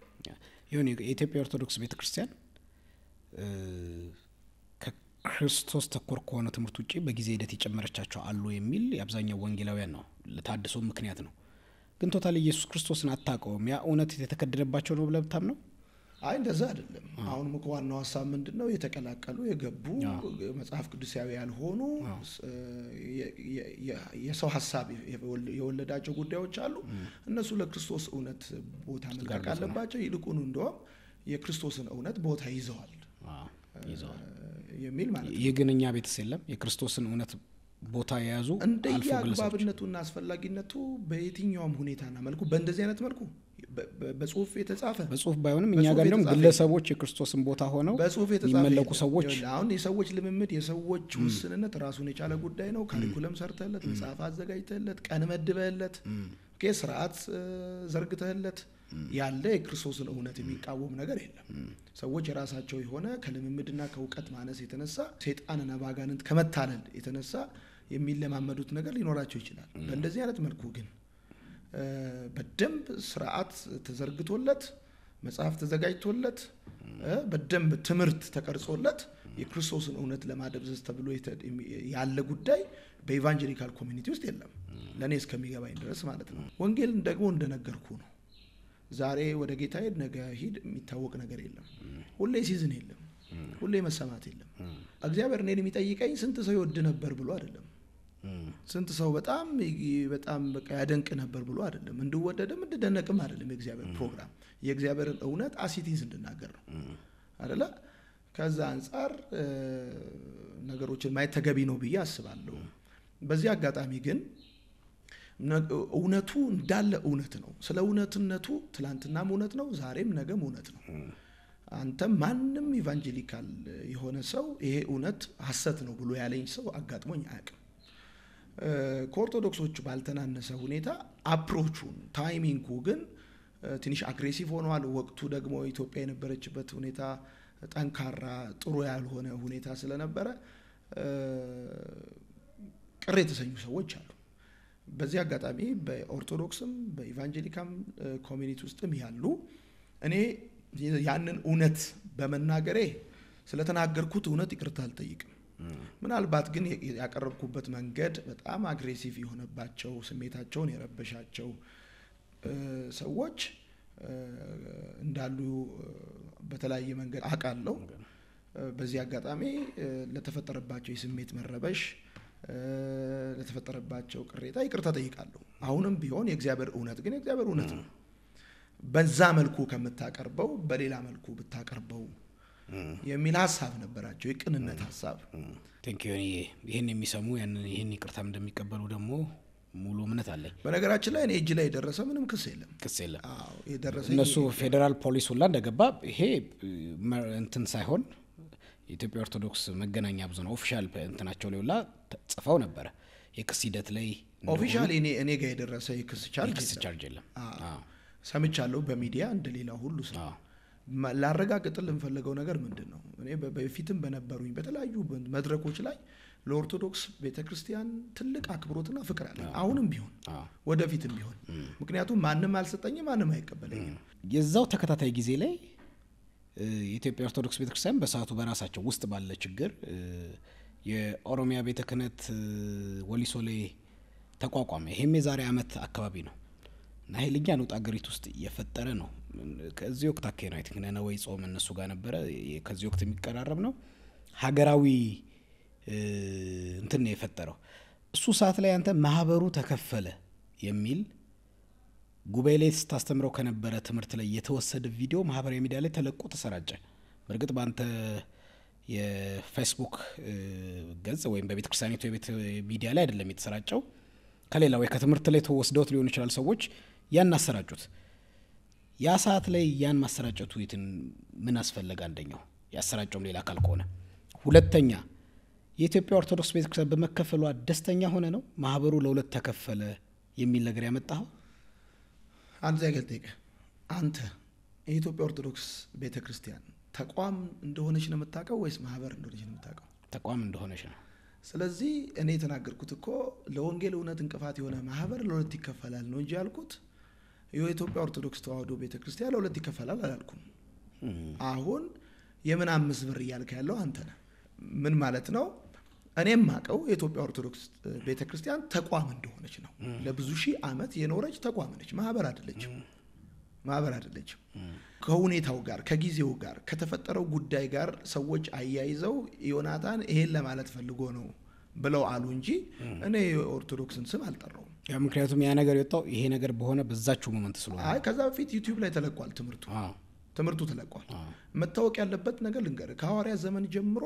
ይሁን የኢትዮጵያ ኦርቶዶክስ ቤተ ክርስቲያን ከክርስቶስ ተኮር ከሆነ ትምህርት ውጭ በጊዜ ሂደት የጨመረቻቸው አሉ የሚል የአብዛኛው ወንጌላውያን ነው ለታድሶ ምክንያት ነው። ግን ቶታል ኢየሱስ ክርስቶስን አታውቀውም። ያ እውነት የተከደደባቸው ነው ብለህ ነው አይ እንደዛ አይደለም። አሁንም እኮ ዋናው ሀሳብ ምንድን ነው? የተቀላቀሉ የገቡ መጽሐፍ ቅዱሳዊ ያልሆኑ የሰው ሀሳብ የወለዳቸው ጉዳዮች አሉ። እነሱ ለክርስቶስ እውነት ቦታ መልቀቅ አለባቸው። ይልቁኑ እንደውም የክርስቶስን እውነት ቦታ ይዘዋል ይዘዋል የሚል ማለት ነው። ይህ ግን እኛ ቤትስ የለም የክርስቶስን እውነት ቦታ የያዙ እንደ እንደየአግባብነቱና አስፈላጊነቱ በየትኛውም ሁኔታና መልኩ በእንደዚህ አይነት መልኩ በጽሁፍ የተጻፈ በጽሁፍ ባይሆንም እኛ ጋር ደግሞ ግለሰቦች የክርስቶስን ቦታ ሆነው በጽሁፍ የሚመለኩ ሰዎች አሁን የሰዎች ልምምድ የሰዎች ውስንነት ራሱን የቻለ ጉዳይ ነው። ካሪኩለም ሰርተለት፣ መጽሐፍ አዘጋጅተለት፣ ቀን መድበለት፣ ስርዓት ዘርግተህለት ያለ የክርስቶስን እውነት የሚቃወም ነገር የለም። ሰዎች የራሳቸው የሆነ ከልምምድና ከእውቀት ማነስ የተነሳ ሴጣንን ባጋንንት ከመታለል የተነሳ የሚለማመዱት ነገር ሊኖራቸው ይችላል። በእንደዚህ አይነት መልኩ ግን በደንብ ስርዓት ተዘርግቶለት መጽሐፍ ተዘጋጅቶለት በደንብ ትምህርት ተቀርጾለት የክርስቶስን እውነት ለማደብዘዝ ተብሎ ያለ ጉዳይ በኢቫንጀሊካል ኮሚኒቲ ውስጥ የለም፣ ለእኔ እስከሚገባኝ ድረስ ማለት ነው። ወንጌልን ደግሞ እንደነገርኩ ነው። ዛሬ ወደ ጌታ ነገ ሂድ፣ የሚታወቅ ነገር የለም። ሁሌ ሲዝን የለም፣ ሁሌ መሰማት የለም። እግዚአብሔር እኔን የሚጠይቀኝ ስንት ሰው ይወድ ነበር ብሎ አይደለም ስንት ሰው በጣም በጣም በቃ ያደንቅ ነበር ብሎ አይደለም። እንድወደድም እንድደነቅም አይደለም የእግዚአብሔር ፕሮግራም። የእግዚአብሔርን እውነት አሲቲንስ እንድናገር ነው አደለ? ከዛ አንጻር ነገሮችን ማየት ተገቢ ነው ብዬ አስባለሁ። በዚህ አጋጣሚ ግን እውነቱ እንዳለ እውነት ነው። ስለ እውነትነቱ ትላንትናም እውነት ነው፣ ዛሬም ነገም እውነት ነው። አንተም ማንም ኢቫንጀሊካል የሆነ ሰው ይሄ እውነት ሀሰት ነው ብሎ ያለኝ ሰው አጋጥሞኝ አያውቅም። ከኦርቶዶክሶቹ ባልተናነሰ ሁኔታ አፕሮቹን ታይሚንጉ ግን ትንሽ አግሬሲቭ ሆኗል። ወቅቱ ደግሞ ኢትዮጵያ የነበረችበት ሁኔታ ጠንካራ ጥሩ ያልሆነ ሁኔታ ስለነበረ ቅር የተሰኙ ሰዎች አሉ። በዚህ አጋጣሚ በኦርቶዶክስም በኢቫንጀሊካም ኮሚኒቲ ውስጥም ያሉ እኔ ያንን እውነት በመናገሬ ስለተናገርኩት እውነት ይቅርታ አልጠይቅም። ምናልባት ግን ያቀረብኩበት መንገድ በጣም አግሬሲቭ የሆነባቸው ስሜታቸውን የረበሻቸው ሰዎች እንዳሉ በተለያየ መንገድ አውቃለሁ። በዚህ አጋጣሚ ለተፈጠረባቸው የስሜት መረበሽ ለተፈጠረባቸው ቅሬታ ይቅርታ ጠይቃለሁ። አሁንም ቢሆን የእግዚአብሔር እውነት ግን የእግዚአብሔር እውነት ነው። በዛ መልኩ ከምታቀርበው በሌላ መልኩ ብታቀርበው የሚል ሀሳብ ነበራቸው፣ የቅንነት ሀሳብ። ቴንኪዮን ይህን የሚሰሙ ያንን ይህን ይቅርታም እንደሚቀበሉ ደግሞ ሙሉ እምነት አለኝ። በነገራችን ላይ እኔ እጅ ላይ የደረሰ ምንም ክስ የለም፣ ክስ የለም። እነሱ ፌዴራል ፖሊስ ሁላ እንደገባ ይሄ እንትን ሳይሆን የኢትዮጵያ ኦርቶዶክስ መገናኛ ብዙ ነው ኦፊሻል እንትናቸው ላይ ሁላ ጽፈው ነበረ የክስ ሂደት ላይ ኦፊሻል እኔ ጋር የደረሰ የክስ ቻርጅ የለም። ሰምቻለሁ በሚዲያ እንደሌላ ሁሉ ሰው ላረጋግጥል የምፈልገው ነገር ምንድን ነው? እኔ በፊትም በነበሩኝ በተለያዩ መድረኮች ላይ ለኦርቶዶክስ ቤተክርስቲያን ትልቅ አክብሮትና ፍቅር አለ፣ አሁንም ቢሆን ወደፊትም ቢሆን ምክንያቱም ማንም አልሰጠኝም፣ ማንም አይቀበለኝም። የዛው ተከታታይ ጊዜ ላይ የኢትዮጵያ ኦርቶዶክስ ቤተክርስቲያን በሰዓቱ በራሳቸው ውስጥ ባለ ችግር የኦሮሚያ ቤተ ክህነት ወሊሶ ላይ ተቋቋመ። ይሄም የዛሬ ዓመት አካባቢ ነው። እና ኃይለኛ ለውጥ አገሪቱ ውስጥ እየፈጠረ ነው። ከዚህ ወቅት አካሄድ ነው አይቲንክ ነነዌ ጾም እነሱ ጋር ነበረ። ከዚህ ወቅት የሚቀራረብ ነው። ሀገራዊ እንትን ነው የፈጠረው። እሱ ሰዓት ላይ አንተ ማህበሩ ተከፈለ የሚል ጉባኤ ላይ ስታስተምረው ከነበረ ትምህርት ላይ የተወሰደ ቪዲዮ ማህበራዊ ሚዲያ ላይ ተለቆ ተሰራጨ። በእርግጥ በአንተ የፌስቡክ ገጽ ወይም በቤተ ክርስቲያኒቱ የቤት ሚዲያ ላይ አይደለም የተሰራጨው። ከሌላ ወይ ከትምህርት ላይ ተወስደውት ሊሆን ይችላል ሰዎች ያን አሰራጩት። ያ ሰዓት ላይ ያን ማሰራጨቱ የትን ምን አስፈለገ? አንደኛው ያሰራጨውም ሌላ አካል ከሆነ፣ ሁለተኛ የኢትዮጵያ ኦርቶዶክስ ቤተክርስቲያን በመከፈሏ ደስተኛ ሆነ ነው ማህበሩ ለሁለት ተከፈለ የሚል ነገር ያመጣው? አንድ ነገር ጠይቀ አንተ የኢትዮጵያ ኦርቶዶክስ ቤተ ክርስቲያን ተቋም እንደሆነች ነው የምታውቀው ወይስ ማህበር እንደሆነች ነው የምታውቀው? ተቋም እንደሆነች ነው። ስለዚህ እኔ የተናገርኩት እኮ ለወንጌል እውነት እንቅፋት የሆነ ማህበር ለሁለት ይከፈላል ነው እንጂ ያልኩት የኢትዮጵያ ኦርቶዶክስ ተዋህዶ ቤተክርስቲያን ለሁለት ይከፈላል አላልኩም። አሁን የምን አምስት ብር እያልከ ያለው አንተ ነህ። ምን ማለት ነው? እኔም ማቀው የኢትዮጵያ ኦርቶዶክስ ቤተክርስቲያን ተቋም እንደሆነች ነው። ለብዙ ሺህ ዓመት የኖረች ተቋም ነች። ማህበር አይደለችም። ማህበር አይደለችም። ከሁኔታው ጋር ከጊዜው ጋር ከተፈጠረው ጉዳይ ጋር ሰዎች አያይዘው ዮናታን ይሄን ለማለት ፈልጎ ነው ብለው አሉ እንጂ እኔ የኦርቶዶክስን ስም አልጠራውም። ምክንያቱም ያ ነገር የወጣው ይሄ ነገር በሆነ በዛችሁ ሞመንት ስለሆነ፣ አይ ከዛ በፊት ዩቲዩብ ላይ ተለቋል ትምህርቱ ትምህርቱ ተለቋል። መታወቅ ያለበት ነገር ልንገር ከሐዋርያ ዘመን ጀምሮ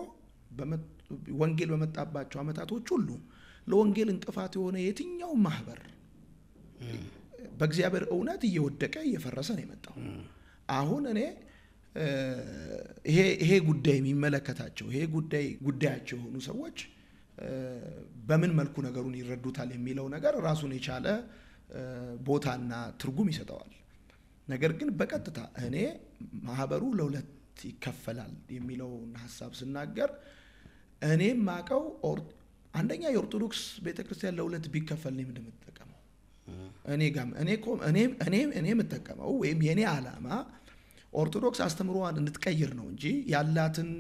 ወንጌል በመጣባቸው አመታቶች ሁሉ ለወንጌል እንቅፋት የሆነ የትኛው ማህበር በእግዚአብሔር እውነት እየወደቀ እየፈረሰ ነው የመጣው። አሁን እኔ ይሄ ጉዳይ የሚመለከታቸው ይሄ ጉዳይ ጉዳያቸው የሆኑ ሰዎች በምን መልኩ ነገሩን ይረዱታል የሚለው ነገር ራሱን የቻለ ቦታና ትርጉም ይሰጠዋል። ነገር ግን በቀጥታ እኔ ማህበሩ ለሁለት ይከፈላል የሚለውን ሀሳብ ስናገር እኔም ማቀው አንደኛ የኦርቶዶክስ ቤተክርስቲያን ለሁለት ቢከፈል እኔ ምንድን የምጠቀመው እኔ ጋም እኔ እኔ የምጠቀመው ወይም የእኔ አላማ ኦርቶዶክስ አስተምሮዋን እንድትቀይር ነው እንጂ ያላትን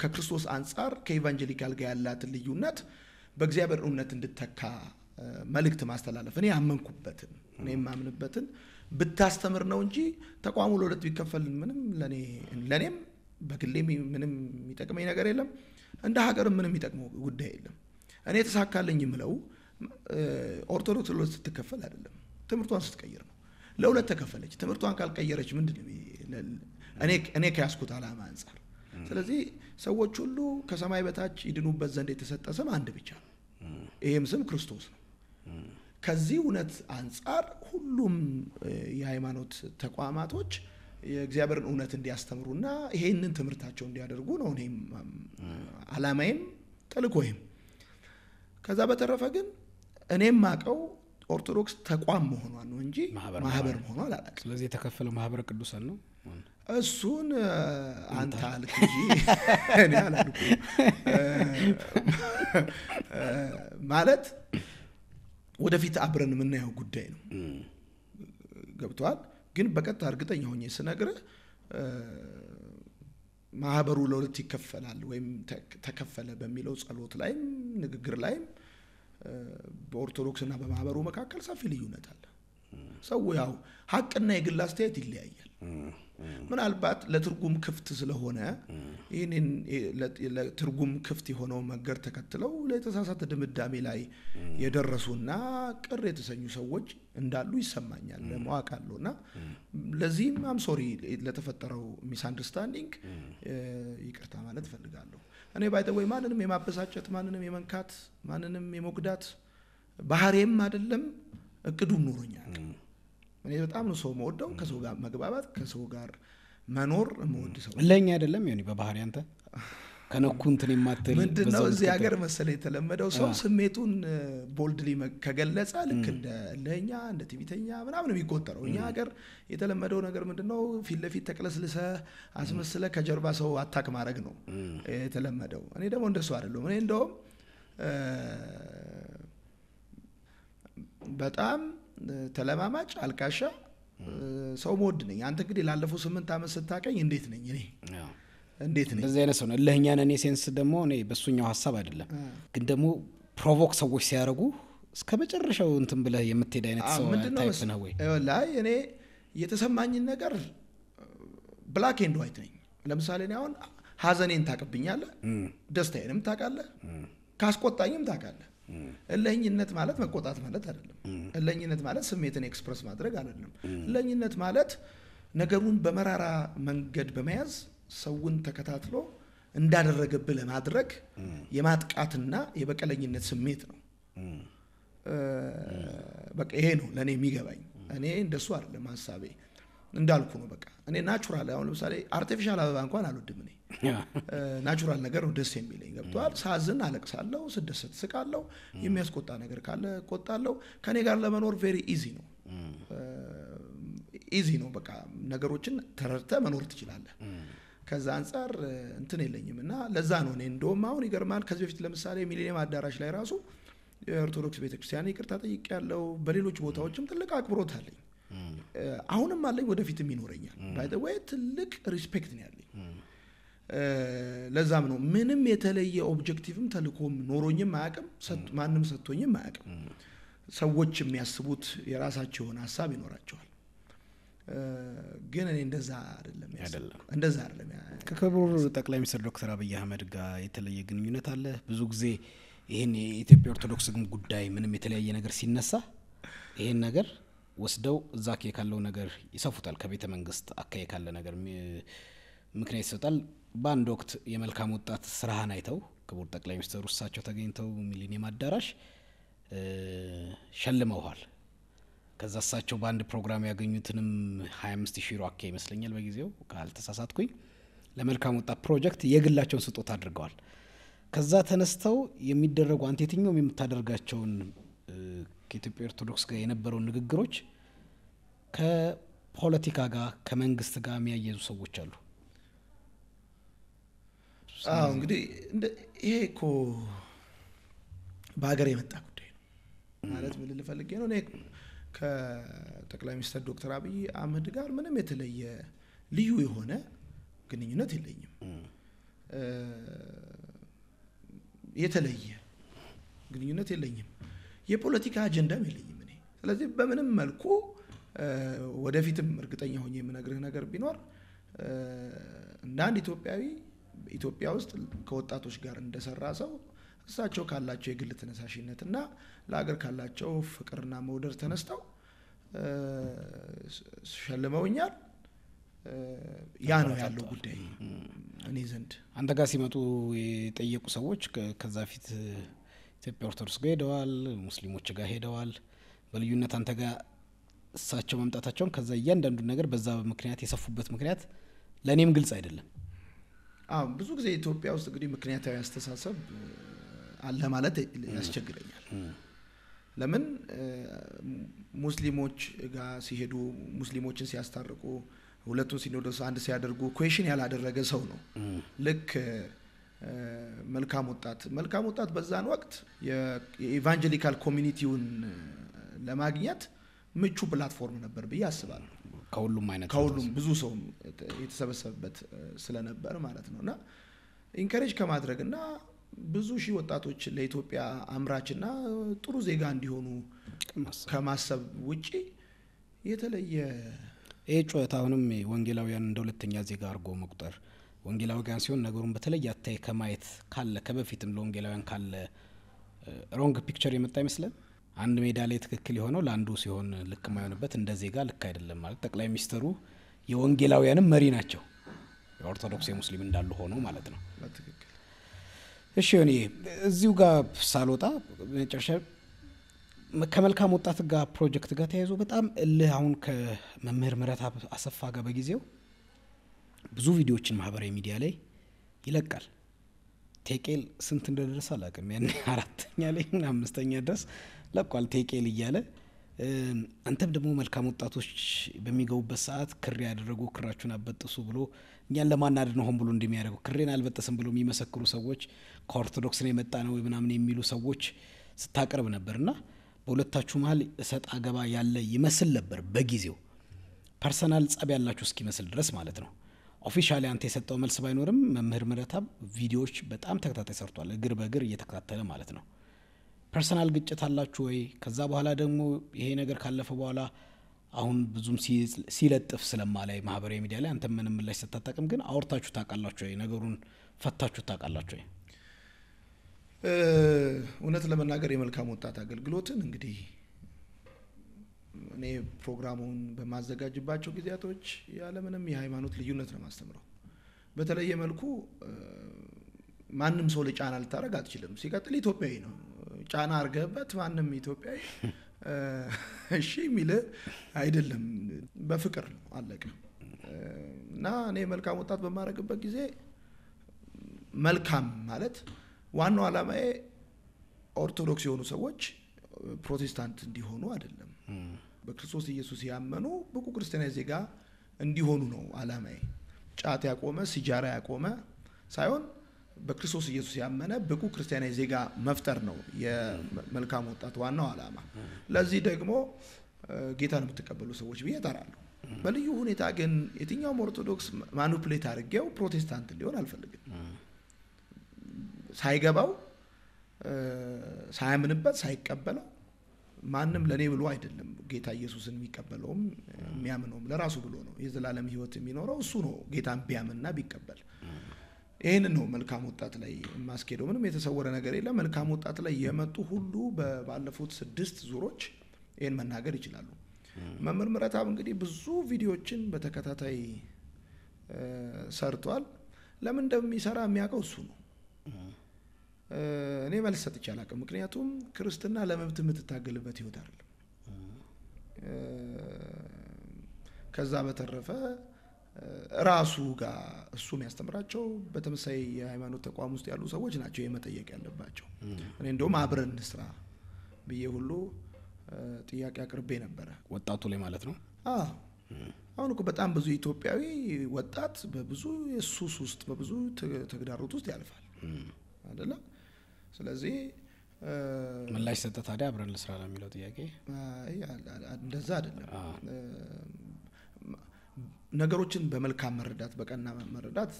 ከክርስቶስ አንጻር ከኢቫንጀሊካል ጋር ያላትን ልዩነት በእግዚአብሔር እውነት እንድተካ መልእክት ማስተላለፍ እኔ ያመንኩበትን እኔ የማምንበትን ብታስተምር ነው እንጂ ተቋሙ ለሁለት ቢከፈል ምንም ለእኔም በግሌ ምንም የሚጠቅመኝ ነገር የለም። እንደ ሀገርም ምንም የሚጠቅመው ጉዳይ የለም። እኔ የተሳካልኝ ምለው ኦርቶዶክስ ለሁለት ስትከፈል አይደለም፣ ትምህርቷን ስትቀይር ነው። ለሁለት ተከፈለች። ትምህርቷን ካልቀየረች ምንድን እኔ ከያዝኩት ዓላማ አንጻር ስለዚህ ሰዎች ሁሉ ከሰማይ በታች ይድኑበት ዘንድ የተሰጠ ስም አንድ ብቻ ነው። ይህም ስም ክርስቶስ ነው። ከዚህ እውነት አንጻር ሁሉም የሃይማኖት ተቋማቶች የእግዚአብሔርን እውነት እንዲያስተምሩና ይሄንን ትምህርታቸው እንዲያደርጉ ነው እኔም ዓላማዬም ተልእኮይም። ከዛ በተረፈ ግን እኔም አቀው ኦርቶዶክስ ተቋም መሆኗ ነው እንጂ ማህበር መሆኗ አላላቅ። ስለዚህ የተከፈለው ማህበረ ቅዱሳን ነው። እሱን አንተ አልክ እንጂ (laughs) እኔ አላልኩም። ማለት ወደፊት አብረን የምናየው ጉዳይ ነው። ገብተዋል። ግን በቀጥታ እርግጠኛ ሆኜ ስነግርህ ማህበሩ ለሁለት ይከፈላል ወይም ተከፈለ በሚለው ጸሎት ላይም ንግግር ላይም በኦርቶዶክስና በማህበሩ መካከል ሰፊ ልዩነት አለ። ሰው ያው ሀቅና የግል አስተያየት ይለያያል። ምናልባት ለትርጉም ክፍት ስለሆነ ይህንን ለትርጉም ክፍት የሆነው መንገድ ተከትለው ለተሳሳተ ድምዳሜ ላይ የደረሱና ቅር የተሰኙ ሰዎች እንዳሉ ይሰማኛል። ለማወቅ አለው እና ለዚህም አምሶሪ ለተፈጠረው ሚስ አንደርስታንዲንግ ይቅርታ ማለት እፈልጋለሁ። እኔ ወይ ማንንም የማበሳጨት ማንንም የመንካት ማንንም የመጉዳት ባህሬም አይደለም እቅዱም ኑሮኛል። እኔ በጣም ነው ሰው መወደው ከሰው ጋር መግባባት ከሰው ጋር መኖር መወድ ሰው ለኛ አይደለም ሆኒ በባህሪ አንተ ከነኩ እንትን የማትል ምንድን ነው እዚህ ሀገር መሰለ የተለመደው ሰው ስሜቱን ቦልድሊ ከገለጸ ልክ እንደ ለኛ እንደ ትቢተኛ ምናምን የሚቆጠረው። እኛ ሀገር የተለመደው ነገር ምንድን ነው? ፊት ለፊት ተቅለስልሰ አስመስለ ከጀርባ ሰው አታክ ማድረግ ነው የተለመደው። እኔ ደግሞ እንደሱ አይደለም እኔ እንደውም በጣም ተለማማጭ አልቃሻ ሰው መወድ ነኝ። አንተ እንግዲህ ላለፉ ስምንት ዓመት ስታቀኝ እንዴት ነኝ እኔ እንዴት ነው በዚህ አይነት ሰው ነው። እልህኛን ነን ሴንስ ደግሞ እኔ በሱኛው ሀሳብ አይደለም፣ ግን ደግሞ ፕሮቮክ ሰዎች ሲያደርጉ እስከ መጨረሻው እንትን ብለህ የምትሄድ አይነት ሰው ታይፕ ነህ ወይ? ላይ እኔ የተሰማኝን ነገር ብላክ ኤንድ ዋይት ነኝ። ለምሳሌ እኔ አሁን ሀዘኔን ታቅብኛለህ፣ ደስታዬንም ታውቃለህ፣ ካስቆጣኝም ታውቃለህ። እለኝነት ማለት መቆጣት ማለት አይደለም። እለኝነት ማለት ስሜትን ኤክስፕረስ ማድረግ አይደለም። እለኝነት ማለት ነገሩን በመራራ መንገድ በመያዝ ሰውን ተከታትሎ እንዳደረገብህ ለማድረግ የማጥቃትና የበቀለኝነት ስሜት ነው። በቃ ይሄ ነው ለእኔ የሚገባኝ። እኔ እንደሱ አይደለም ሀሳቤ እንዳልኩ ነው። በቃ እኔ ናቹራል፣ አሁን ለምሳሌ አርቲፊሻል አበባ እንኳን አልወድም። እኔ ናቹራል ነገር ነው ደስ የሚለኝ። ገብተዋል። ሳዝን አለቅሳለሁ፣ ስደሰት ስቃለሁ፣ የሚያስቆጣ ነገር ካለ ቆጣለሁ። ከእኔ ጋር ለመኖር ቬሪ ኢዚ ነው ኢዚ ነው። በቃ ነገሮችን ተረድተህ መኖር ትችላለህ። ከዛ አንጻር እንትን የለኝም እና ለዛ ነው እኔ እንደውም አሁን ይገርማል ከዚህ በፊት ለምሳሌ ሚሊኒየም አዳራሽ ላይ ራሱ የኦርቶዶክስ ቤተክርስቲያን ይቅርታ ጠይቅ ያለው በሌሎች ቦታዎችም ትልቅ አክብሮት አለኝ። አሁንም አለኝ፣ ወደፊትም ይኖረኛል። ባይወይ ትልቅ ሪስፔክት ነው ያለኝ። ለዛም ነው ምንም የተለየ ኦብጀክቲቭም ተልኮም ኖሮኝም አያውቅም፣ ማንም ሰጥቶኝም አያውቅም። ሰዎች የሚያስቡት የራሳቸው የሆነ ሀሳብ ይኖራቸዋል። ግን እኔ እንደዛ አይደለም እንደዛ አይደለም። ከክቡር ጠቅላይ ሚኒስትር ዶክተር አብይ አህመድ ጋር የተለየ ግንኙነት አለ? ብዙ ጊዜ ይህን የኢትዮጵያ ኦርቶዶክስ ግን ጉዳይ ምንም የተለያየ ነገር ሲነሳ ይህን ነገር ወስደው እዛ አካባቢ ካለው ነገር ይሰፉታል። ከቤተ መንግስት አካባቢ ካለ ነገር ምክንያት ይሰጣል። በአንድ ወቅት የመልካም ወጣት ስራህን አይተው ክቡር ጠቅላይ ሚኒስትሩ እሳቸው ተገኝተው ሚሊኒየም አዳራሽ ሸልመውሃል። ከዛ እሳቸው በአንድ ፕሮግራም ያገኙትንም 25 ሺህ ሮኬ ይመስለኛል በጊዜው ካልተሳሳትኩኝ ለመልካም ወጣት ፕሮጀክት የግላቸውን ስጦታ አድርገዋል። ከዛ ተነስተው የሚደረጉ አንተ የትኛውም የምታደርጋቸውን ከኢትዮጵያ ኦርቶዶክስ ጋር የነበረውን ንግግሮች ከፖለቲካ ጋር ከመንግስት ጋር የሚያየዙ ሰዎች አሉ። እንግዲህ ይሄ እኮ በሀገር የመጣ ጉዳይ ነው ማለት ምን ልፈልግ ነው ከጠቅላይ ሚኒስትር ዶክተር አብይ አህመድ ጋር ምንም የተለየ ልዩ የሆነ ግንኙነት የለኝም። የተለየ ግንኙነት የለኝም። የፖለቲካ አጀንዳም የለኝም እኔ። ስለዚህ በምንም መልኩ ወደፊትም እርግጠኛ ሆኜ የምነግርህ ነገር ቢኖር እንደ አንድ ኢትዮጵያዊ ኢትዮጵያ ውስጥ ከወጣቶች ጋር እንደሰራ ሰው እሳቸው ካላቸው የግል ተነሳሽነትና ለሀገር ካላቸው ፍቅርና መውደድ ተነስተው ሸልመውኛል። ያ ነው ያለው ጉዳይ እኔ ዘንድ። አንተ ጋር ሲመጡ የጠየቁ ሰዎች ከዛ ፊት ኢትዮጵያ ኦርቶዶክስ ጋር ሄደዋል፣ ሙስሊሞች ጋር ሄደዋል። በልዩነት አንተ ጋር እሳቸው መምጣታቸውን ከዛ እያንዳንዱ ነገር በዛ ምክንያት የሰፉበት ምክንያት ለእኔም ግልጽ አይደለም። አዎ ብዙ ጊዜ ኢትዮጵያ ውስጥ እንግዲህ ምክንያታዊ አስተሳሰብ አለ ማለት ያስቸግረኛል። ለምን ሙስሊሞች ጋር ሲሄዱ ሙስሊሞችን ሲያስታርቁ ሁለቱን ሲኖዶስ አንድ ሲያደርጉ ኩዌሽን ያላደረገ ሰው ነው። ልክ መልካም ወጣት መልካም ወጣት በዛን ወቅት የኢቫንጀሊካል ኮሚኒቲውን ለማግኘት ምቹ ፕላትፎርም ነበር ብዬ አስባለሁ። ከሁሉም አይነት ከሁሉም ብዙ ሰው የተሰበሰበበት ስለነበር ማለት ነው እና ኢንከሬጅ ከማድረግ እና ብዙ ሺህ ወጣቶች ለኢትዮጵያ አምራችና ጥሩ ዜጋ እንዲሆኑ ከማሰብ ውጪ የተለየ ይህ ጩኸት አሁንም ወንጌላውያን እንደ ሁለተኛ ዜጋ አድርጎ መቁጠር ወንጌላውያን ሲሆን ነገሩን በተለየ አታይ ከማየት ካለ ከበፊትም ለወንጌላውያን ካለ ሮንግ ፒክቸር የመጣ አይመስለን። አንድ ሜዳ ላይ ትክክል የሆነው ለአንዱ ሲሆን ልክ ማይሆንበት እንደ ዜጋ ልክ አይደለም ማለት ጠቅላይ ሚኒስትሩ የወንጌላውያንም መሪ ናቸው። የኦርቶዶክስ የሙስሊም እንዳሉ ሆኖ ማለት ነው። እሺ ዮኒ እዚሁ ጋር ሳልወጣ መጨረሻ ከመልካም ወጣት ጋር ፕሮጀክት ጋር ተያይዞ በጣም እልህ አሁን ከመምህር ምረት አሰፋ ጋር በጊዜው ብዙ ቪዲዮዎችን ማህበራዊ ሚዲያ ላይ ይለቃል። ቴቄል ስንት እንደደረሰ አላውቅም። ያን አራተኛ ላይ አምስተኛ ድረስ ለቋል ቴቄል እያለ አንተም ደግሞ መልካም ወጣቶች በሚገቡበት ሰዓት ክር ያደረጉ ክራችሁን አበጥሱ ብሎ እኛን ለማናደድ ነው ሆን ብሎ እንደሚያደርገው ክሬን አልበጠስም ብሎ የሚመሰክሩ ሰዎች ከኦርቶዶክስ ነው የመጣ ነው ምናምን የሚሉ ሰዎች ስታቀርብ ነበር እና በሁለታችሁ መሀል እሰጥ አገባ ያለ ይመስል ነበር በጊዜው ፐርሰናል ጸብ ያላችሁ እስኪመስል ድረስ ማለት ነው። ኦፊሻሊ አንተ የሰጠው መልስ ባይኖርም መምህር ምረታ ቪዲዮዎች በጣም ተከታታይ ሰርቷል፣ እግር በእግር እየተከታተለ ማለት ነው። ፐርሰናል ግጭት አላችሁ ወይ? ከዛ በኋላ ደግሞ ይሄ ነገር ካለፈ በኋላ አሁን ብዙም ሲለጥፍ ስለማላይ ማህበራዊ ሚዲያ ላይ አንተ ምንም ምላሽ ስታጠቅም ግን አውርታችሁ ታውቃላችሁ ወይ? ነገሩን ፈታችሁ ታውቃላችሁ ወይ? እውነት ለመናገር የመልካም ወጣት አገልግሎትን እንግዲህ እኔ ፕሮግራሙን በማዘጋጅባቸው ጊዜያቶች ያለምንም የሃይማኖት ልዩነት ነው ማስተምረው። በተለየ መልኩ ማንም ሰው ለጫና ልታደረግ አትችልም። ሲቀጥል ኢትዮጵያዊ ነው ጫና አርገበት ማንም ኢትዮጵያዊ እሺ የሚል አይደለም። በፍቅር አለቀ እና እኔ መልካም ወጣት በማድረግበት ጊዜ መልካም ማለት ዋናው ዓላማዬ ኦርቶዶክስ የሆኑ ሰዎች ፕሮቴስታንት እንዲሆኑ አይደለም። በክርስቶስ ኢየሱስ ያመኑ ብቁ ክርስቲያናዊ ዜጋ እንዲሆኑ ነው ዓላማዬ። ጫት ያቆመ፣ ሲጃራ ያቆመ ሳይሆን በክርስቶስ ኢየሱስ ያመነ ብቁ ክርስቲያናዊ ዜጋ መፍጠር ነው የመልካም ወጣት ዋናው ዓላማ። ለዚህ ደግሞ ጌታን የምትቀበሉ ሰዎች ብዬ እጠራለሁ። በልዩ ሁኔታ ግን የትኛውም ኦርቶዶክስ ማኑፕሌት አድርጌው ፕሮቴስታንት ሊሆን አልፈልግም። ሳይገባው ሳያምንበት ሳይቀበለው ማንም ለእኔ ብሎ አይደለም ጌታ ኢየሱስን የሚቀበለውም የሚያምነውም ለራሱ ብሎ ነው። የዘላለም ሕይወት የሚኖረው እሱ ነው ጌታን ቢያምንና ቢቀበል ይህንን ነው መልካም ወጣት ላይ የማስኬደው። ምንም የተሰወረ ነገር የለም። መልካም ወጣት ላይ የመጡ ሁሉ ባለፉት ስድስት ዙሮች ይህን መናገር ይችላሉ። መምህር ምረታብ እንግዲህ ብዙ ቪዲዮዎችን በተከታታይ ሰርቷል። ለምን እንደሚሰራ የሚያውቀው እሱ ነው። እኔ መልስ ሰጥቼ አላውቅም። ምክንያቱም ክርስትና ለመብት የምትታገልበት ህይወት አይደለም። ከዛ በተረፈ ራሱ ጋር እሱ የሚያስተምራቸው በተመሳይ የሃይማኖት ተቋም ውስጥ ያሉ ሰዎች ናቸው የመጠየቅ ያለባቸው። እኔ እንደውም አብረን እንስራ ብዬ ሁሉ ጥያቄ አቅርቤ ነበረ። ወጣቱ ላይ ማለት ነው። አሁን እኮ በጣም ብዙ ኢትዮጵያዊ ወጣት በብዙ የሱስ ውስጥ በብዙ ተግዳሮት ውስጥ ያልፋል አደለ? ስለዚህ ምላሽ ሰጠ። ታዲያ አብረን ልስራ ለሚለው ጥያቄ እንደዛ አይደለም ነገሮችን በመልካም መረዳት በቀና መረዳት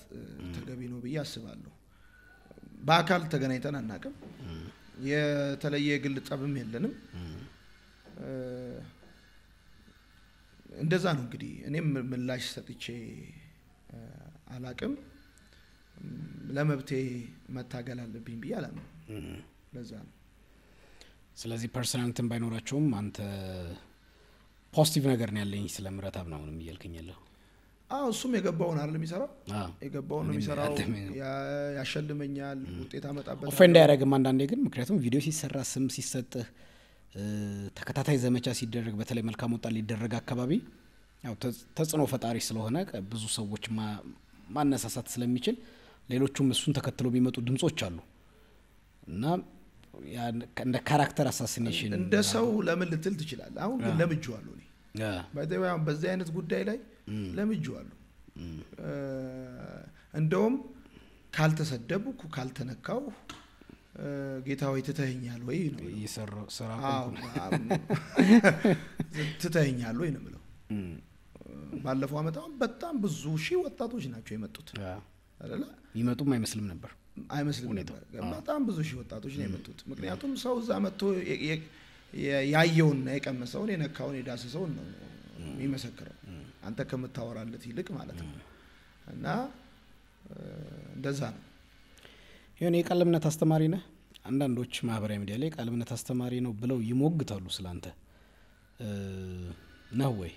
ተገቢ ነው ብዬ አስባለሁ። በአካል ተገናኝተን አናቅም። የተለየ የግል ጠብም የለንም። እንደዛ ነው እንግዲህ እኔም ምላሽ ሰጥቼ አላቅም። ለመብቴ መታገል አለብኝ ብዬ አላምንም። ለዛ ነው። ስለዚህ ፐርሰናል ባይኖራቸውም አንተ ፖዚቲቭ ነገር ነው ያለኝ ስለ ምረታብ ነው አሁንም እያልክኝ ያለሁ እሱም የገባውን አይደል የሚሰራው የገባውን ነው የሚሰራው ያሸልመኛል ውጤት አመጣበት ኦፌንድ አያደረግም አንዳንዴ ግን ምክንያቱም ቪዲዮ ሲሰራ ስም ሲሰጥህ ተከታታይ ዘመቻ ሲደረግ በተለይ መልካም ወጣት ሊደረግ አካባቢ ያው ተጽዕኖ ፈጣሪ ስለሆነ ብዙ ሰዎች ማነሳሳት ስለሚችል ሌሎቹም እሱን ተከትሎ የሚመጡ ድምጾች አሉ እና እንደ ካራክተር አሳሲኔሽን እንደ ሰው ለምን ልትል ትችላል አሁን ግን ለምጅዋለሁ እኔ በዚህ አይነት ጉዳይ ላይ አሉ። እንደውም ካልተሰደብኩ ካልተነካው ጌታ ወይ ትተኸኛል ወይ ነው ትተኸኛል ወይ ነው የምለው። ባለፈው ዓመት በጣም ብዙ ሺህ ወጣቶች ናቸው የመጡት አይደለ? ይመጡም አይመስልም ነበር አይመስልም ነበር። በጣም ብዙ ሺህ ወጣቶች ነው የመጡት። ምክንያቱም ሰው እዛ መጥቶ ያየውንና የቀመሰውን የነካውን የዳሰሰውን ነው የሚመሰክረው። አንተ ከምታወራለት ይልቅ ማለት ነው እና እንደዛ ነው ይሆን የቃል እምነት አስተማሪ ነህ አንዳንዶች ማህበራዊ ሚዲያ ላይ ቃል እምነት አስተማሪ ነው ብለው ይሞግታሉ ስለአንተ ነው ወይ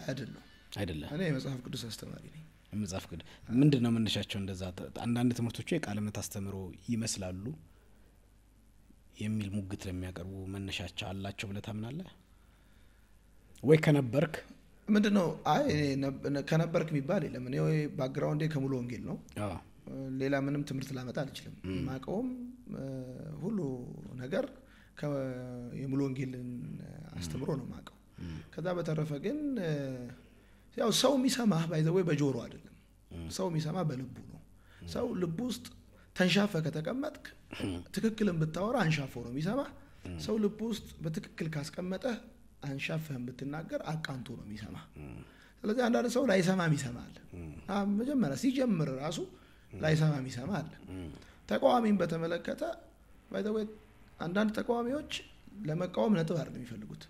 አይደለም አይደለም እኔ የመጽሐፍ ቅዱስ አስተማሪ ነኝ መጽሐፍ ቅዱስ ምንድን ነው መነሻቸው እንደዛ አንዳንድ ትምህርቶቹ የቃል እምነት አስተምሮ ይመስላሉ የሚል ሙግት ለሚያቀርቡ መነሻቸው አላቸው ብለህ ታምናለህ ወይ ከነበርክ ምንድን ነው አይ ከነበርክ የሚባል የለም። እኔ ባክግራውንዴ ከሙሉ ወንጌል ነው። ሌላ ምንም ትምህርት ላመጣ አልችልም። ማቀውም ሁሉ ነገር የሙሉ ወንጌልን አስተምሮ ነው ማቀው። ከዛ በተረፈ ግን ያው ሰው የሚሰማህ ባይዘዌ በጆሮ አይደለም። ሰው የሚሰማ በልቡ ነው። ሰው ልቡ ውስጥ ተንሻፈ ከተቀመጥክ ትክክልን ብታወራ አንሻፎ ነው የሚሰማ ሰው ልቡ ውስጥ በትክክል ካስቀመጠህ አንሻፈህ የምትናገር አቃንቶ ነው የሚሰማ። ስለዚህ አንዳንድ ሰው ላይሰማ የሚሰማ አለ። መጀመሪያ ሲጀምር ራሱ ላይሰማ የሚሰማ አለ። ተቃዋሚን በተመለከተ አንዳንድ ተቃዋሚዎች ለመቃወም ነጥብ አይደለም የሚፈልጉት፣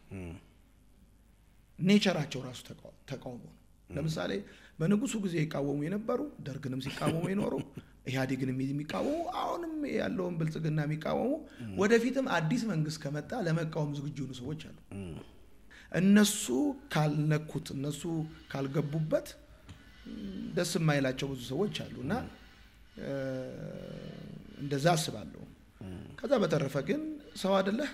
ኔቸራቸው ራሱ ተቃውሞ ነው። ለምሳሌ በንጉሱ ጊዜ ይቃወሙ የነበሩ ደርግንም ሲቃወሙ የኖሩ ኢህአዴግን የሚቃወሙ አሁንም ያለውን ብልጽግና የሚቃወሙ ወደፊትም አዲስ መንግስት ከመጣ ለመቃወም ዝግጁ የሆኑ ሰዎች አሉ። እነሱ ካልነኩት እነሱ ካልገቡበት ደስ የማይላቸው ብዙ ሰዎች አሉ እና እንደዛ አስባለሁ። ከዛ በተረፈ ግን ሰው አደለህ።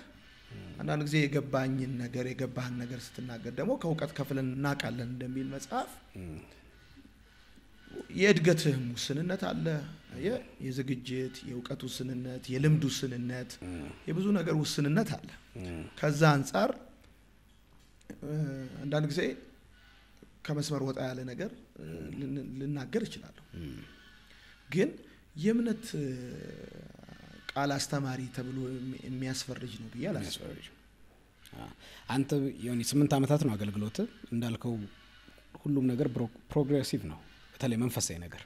አንዳንድ ጊዜ የገባኝን ነገር የገባህን ነገር ስትናገር ደግሞ ከእውቀት ከፍለን እናውቃለን እንደሚል መጽሐፍ የእድገትህም ውስንነት አለ። የዝግጅት የእውቀት ውስንነት፣ የልምድ ውስንነት፣ የብዙ ነገር ውስንነት አለ። ከዛ አንጻር አንዳንድ ጊዜ ከመስመር ወጣ ያለ ነገር ልናገር እችላለሁ። ግን የእምነት ቃል አስተማሪ ተብሎ የሚያስፈርጅ ነው ብዬ አላስፈርጅም። አንተ የሆነ ስምንት ዓመታት ነው አገልግሎት እንዳልከው ሁሉም ነገር ፕሮግሬሲቭ ነው። በተለይ መንፈሳዊ ነገር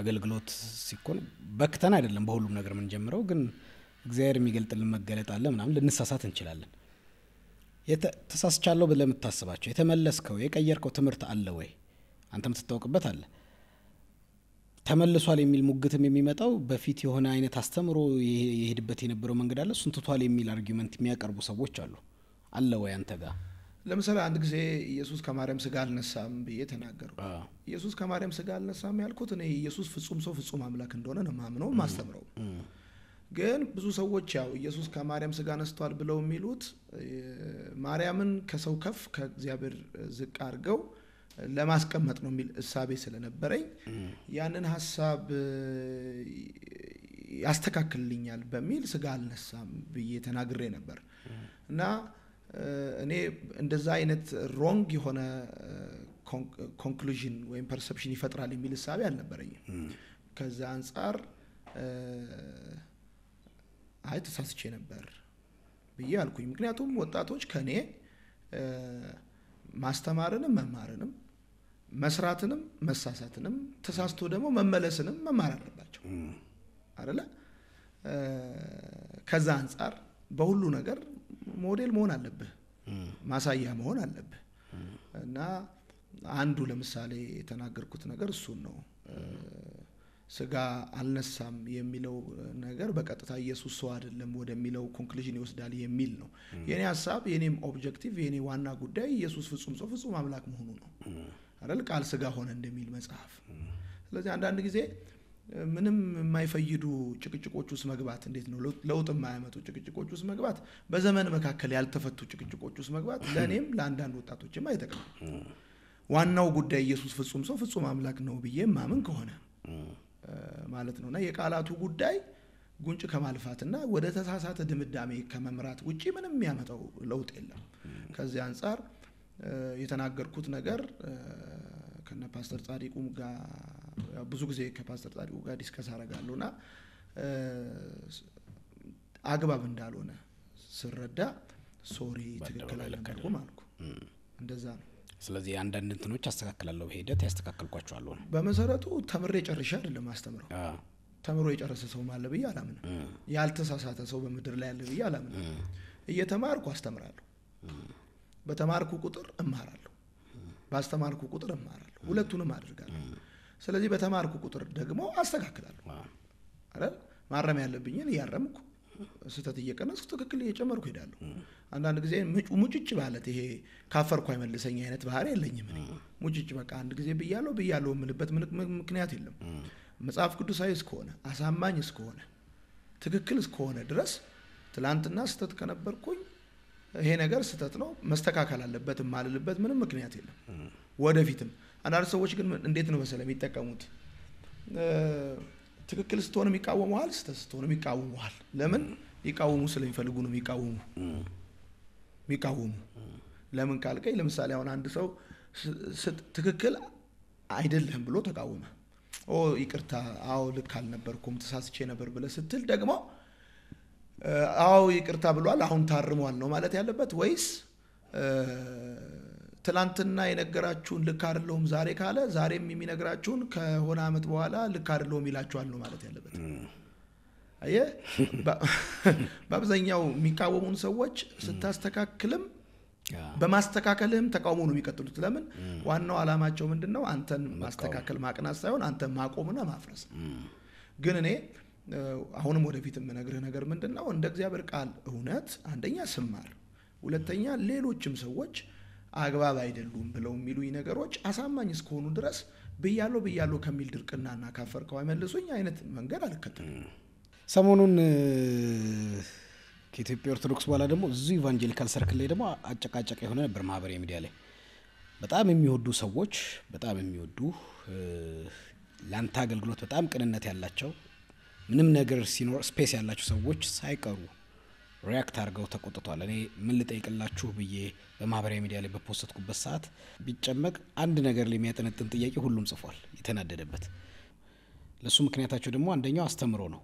አገልግሎት ሲኮን በክተን አይደለም በሁሉም ነገር የምንጀምረው፣ ግን እግዚአብሔር የሚገልጥልን መገለጥ አለ ምናምን ልንሳሳት እንችላለን። ተሳስቻለሁ ብለህ የምታስባቸው የተመለስከው የቀየርከው ትምህርት አለ ወይ? አንተ የምትታወቅበት አለ ተመልሷል የሚል ሙግትም የሚመጣው በፊት የሆነ አይነት አስተምሮ የሄድበት የነበረው መንገድ አለ እሱን ትቷል የሚል አርጊመንት የሚያቀርቡ ሰዎች አሉ። አለ ወይ አንተ ጋር? ለምሳሌ አንድ ጊዜ ኢየሱስ ከማርያም ስጋ አልነሳም ብዬ ተናገሩ። ኢየሱስ ከማርያም ስጋ አልነሳም ያልኩት እኔ ኢየሱስ ፍጹም ሰው ፍጹም አምላክ እንደሆነ ነው ማምነው ማስተምረው ግን ብዙ ሰዎች ያው ኢየሱስ ከማርያም ስጋ ነስቷል ብለው የሚሉት ማርያምን ከሰው ከፍ ከእግዚአብሔር ዝቅ አድርገው ለማስቀመጥ ነው የሚል እሳቤ ስለነበረኝ ያንን ሀሳብ ያስተካክልልኛል በሚል ስጋ አልነሳም ብዬ ተናግሬ ነበር እና እኔ እንደዛ አይነት ሮንግ የሆነ ኮንክሉዥን ወይም ፐርሰፕሽን ይፈጥራል የሚል እሳቤ አልነበረኝም። ከዚ አንጻር አይ ተሳስቼ ነበር ብዬ አልኩኝ። ምክንያቱም ወጣቶች ከኔ ማስተማርንም መማርንም መስራትንም መሳሳትንም ተሳስቶ ደግሞ መመለስንም መማር አለባቸው አይደለ? ከዛ አንጻር በሁሉ ነገር ሞዴል መሆን አለብህ፣ ማሳያ መሆን አለብህ እና አንዱ ለምሳሌ የተናገርኩት ነገር እሱን ነው። ስጋ አልነሳም የሚለው ነገር በቀጥታ ኢየሱስ ሰው አይደለም ወደሚለው ኮንክሉዥን ይወስዳል የሚል ነው የኔ ሀሳብ። የኔም ኦብጀክቲቭ የኔ ዋና ጉዳይ ኢየሱስ ፍጹም ሰው ፍጹም አምላክ መሆኑ ነው አይደል? ቃል ስጋ ሆነ እንደሚል መጽሐፍ። ስለዚህ አንዳንድ ጊዜ ምንም የማይፈይዱ ጭቅጭቆች ውስጥ መግባት እንዴት ነው ለውጥ የማያመጡ ጭቅጭቆች ውስጥ መግባት፣ በዘመን መካከል ያልተፈቱ ጭቅጭቆች ውስጥ መግባት ለእኔም ለአንዳንድ ወጣቶችም አይጠቅምም። ዋናው ጉዳይ ኢየሱስ ፍጹም ሰው ፍጹም አምላክ ነው ብዬ ማምን ከሆነ ማለት ነው እና የቃላቱ ጉዳይ ጉንጭ ከማልፋትና ወደ ተሳሳተ ድምዳሜ ከመምራት ውጭ ምንም የሚያመጣው ለውጥ የለም። ከዚህ አንጻር የተናገርኩት ነገር ከነ ፓስተር ጻዲቁም ጋር ብዙ ጊዜ ከፓስተር ጻዲቁ ጋር ዲስከስ አረጋለሁ እና አግባብ እንዳልሆነ ስረዳ ሶሪ ትክክል አልነበርኩም አልኩ። እንደዛ ነው። ስለዚህ አንዳንድ እንትኖች አስተካክላለሁ፣ በሂደት ያስተካከልኳቸዋለሁ። በመሰረቱ ተምሬ ጨርሼ አይደለም አስተምረው ተምሮ የጨረሰ ሰው አለ ብዬ አላምንም። ያልተሳሳተ ሰው በምድር ላይ አለ ብዬ አላምንም። እየተማርኩ አስተምራለሁ። በተማርኩ ቁጥር እማራለሁ፣ ባስተማርኩ ቁጥር እማራለሁ። ሁለቱንም አድርጋለሁ። ስለዚህ በተማርኩ ቁጥር ደግሞ አስተካክላለሁ አይደል? ማረም ያለብኝን እያረምኩ ስህተት እየቀነስኩ ትክክል እየጨመርኩ ሄዳለሁ። አንዳንድ ጊዜ ሙጭጭ ማለት ይሄ ካፈርኩ አይመልሰኝ አይነት ባህሪ የለኝም። ሙጭጭ በቃ አንድ ጊዜ ብያለሁ ብያለሁ የምልበት ምክንያት የለም። መጽሐፍ ቅዱሳዊ እስከሆነ አሳማኝ እስከሆነ ትክክል እስከሆነ ድረስ ትላንትና ስህተት ከነበርኩኝ ይሄ ነገር ስህተት ነው መስተካከል አለበት የማልልበት ምንም ምክንያት የለም። ወደፊትም አንዳንድ ሰዎች ግን እንዴት ነው መሰለ የሚጠቀሙት ትክክል ስትሆንም ይቃወመዋል፣ ስህተት ስትሆንም ይቃወመዋል። ለምን ሊቃወሙ ስለሚፈልጉ ነው የሚቃወሙ የሚቃወሙ ለምን ካልቀኝ፣ ለምሳሌ አሁን አንድ ሰው ትክክል አይደለህም ብሎ ተቃወመ። ኦ ይቅርታ፣ አዎ ልክ አልነበርኩም ተሳስቼ ነበር ብለህ ስትል ደግሞ አዎ ይቅርታ ብሏል አሁን ታርሟል ነው ማለት ያለበት ወይስ ትላንትና የነገራችሁን ልክ አይደለሁም ዛሬ ካለ ዛሬም የሚነግራችሁን ከሆነ አመት በኋላ ልክ አይደለሁም ይላችኋል ነው ማለት ያለበት። አየ (laughs) በአብዛኛው የሚቃወሙን ሰዎች ስታስተካክልም በማስተካከልህም ተቃውሞ ነው የሚቀጥሉት። ለምን? ዋናው አላማቸው ምንድን ነው? አንተን ማስተካከል ማቅናት ሳይሆን አንተን ማቆምና ማፍረስ። ግን እኔ አሁንም ወደፊት የምነግርህ ነገር ምንድን ነው? እንደ እግዚአብሔር ቃል እውነት አንደኛ ስማር፣ ሁለተኛ ሌሎችም ሰዎች አግባብ አይደሉም ብለው የሚሉኝ ነገሮች አሳማኝ እስከሆኑ ድረስ ብያለሁ ብያለሁ ከሚል ድርቅናና ካፈርከው አይመልሱኝ አይነት መንገድ አልከተልም። ሰሞኑን ከኢትዮጵያ ኦርቶዶክስ በኋላ ደግሞ እዚሁ ኢቫንጀሊካል ሰርክል ላይ ደግሞ አጨቃጨቅ የሆነ ነበር ማህበራዊ ሚዲያ ላይ በጣም የሚወዱ ሰዎች በጣም የሚወዱ ለአንተ አገልግሎት በጣም ቅንነት ያላቸው ምንም ነገር ሲኖር ስፔስ ያላቸው ሰዎች ሳይቀሩ ሪያክት አድርገው ተቆጥቷል። እኔ ምን ልጠይቅላችሁ ብዬ በማህበራዊ ሚዲያ ላይ በፖስትኩበት ሰዓት ቢጨመቅ አንድ ነገር ላይ የሚያጠነጥን ጥያቄ ሁሉም ጽፏል የተናደደበት። ለእሱ ምክንያታቸው ደግሞ አንደኛው አስተምሮ ነው።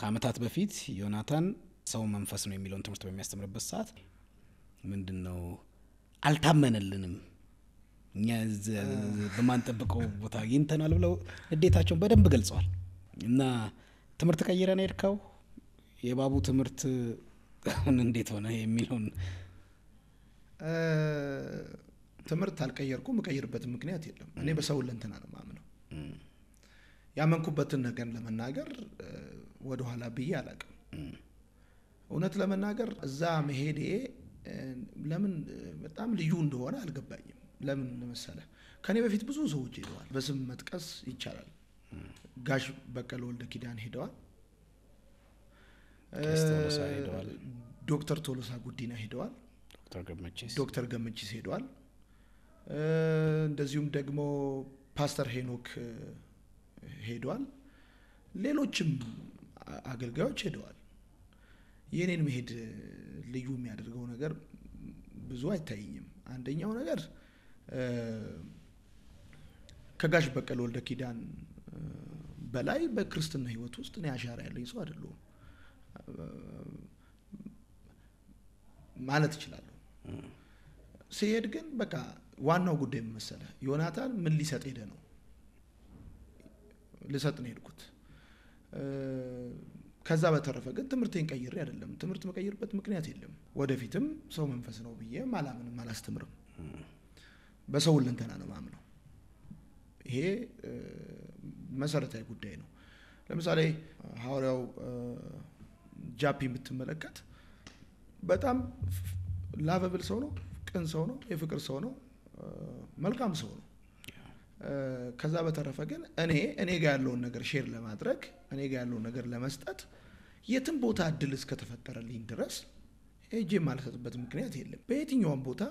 ከአመታት በፊት ዮናታን ሰው መንፈስ ነው የሚለውን ትምህርት በሚያስተምርበት ሰዓት ምንድን ነው አልታመነልንም እኛ በማንጠብቀው ቦታ አግኝተናል ብለው እዴታቸውን በደንብ ገልጸዋል እና ትምህርት ቀይረን ሄድከው የባቡ ትምህርት አሁን እንዴት ሆነ የሚለውን ትምህርት አልቀየርኩም። የምቀይርበትን ምክንያት የለም። እኔ በሰው ለንትና ነው የማምነው። ያመንኩበትን ነገር ለመናገር ወደኋላ ብዬ አላቅም እውነት ለመናገር እዛ መሄዴ ለምን በጣም ልዩ እንደሆነ አልገባኝም። ለምን መሰለ ከእኔ በፊት ብዙ ሰዎች ሄደዋል። በስም መጥቀስ ይቻላል። ጋሽ በቀለ ወልደ ኪዳን ሄደዋል። ዶክተር ቶሎሳ ጉዲና ሄደዋል። ዶክተር ገመቺስ ሄደዋል። እንደዚሁም ደግሞ ፓስተር ሄኖክ ሄደዋል። ሌሎችም አገልጋዮች ሄደዋል። የእኔን መሄድ ልዩ የሚያደርገው ነገር ብዙ አይታይኝም። አንደኛው ነገር ከጋሽ በቀለ ወልደ ኪዳን በላይ በክርስትና ህይወት ውስጥ እኔ አሻራ ያለኝ ሰው አይደለሁም ማለት እችላለሁ። ሲሄድ ግን በቃ ዋናው ጉዳይ መሰለ ዮናታን ምን ሊሰጥ ሄደ ነው ልሰጥ ነው ሄድኩት። ከዛ በተረፈ ግን ትምህርቴን ቀይሬ አይደለም። ትምህርት መቀይርበት ምክንያት የለም። ወደፊትም ሰው መንፈስ ነው ብዬ አላምንም፣ አላስተምርም። በሰው ነው ማምነው። ይሄ መሰረታዊ ጉዳይ ነው። ለምሳሌ ሀዋርያው ጃፒ የምትመለከት በጣም ላበብል ሰው ነው፣ ቅን ሰው ነው፣ የፍቅር ሰው ነው፣ መልካም ሰው ነው። ከዛ በተረፈ ግን እኔ እኔ ጋ ያለውን ነገር ሼር ለማድረግ እኔ ጋ ያለውን ነገር ለመስጠት የትም ቦታ እድል እስከተፈጠረልኝ ድረስ ሄጄ የማልሰጥበት ምክንያት የለም። በየትኛውም ቦታ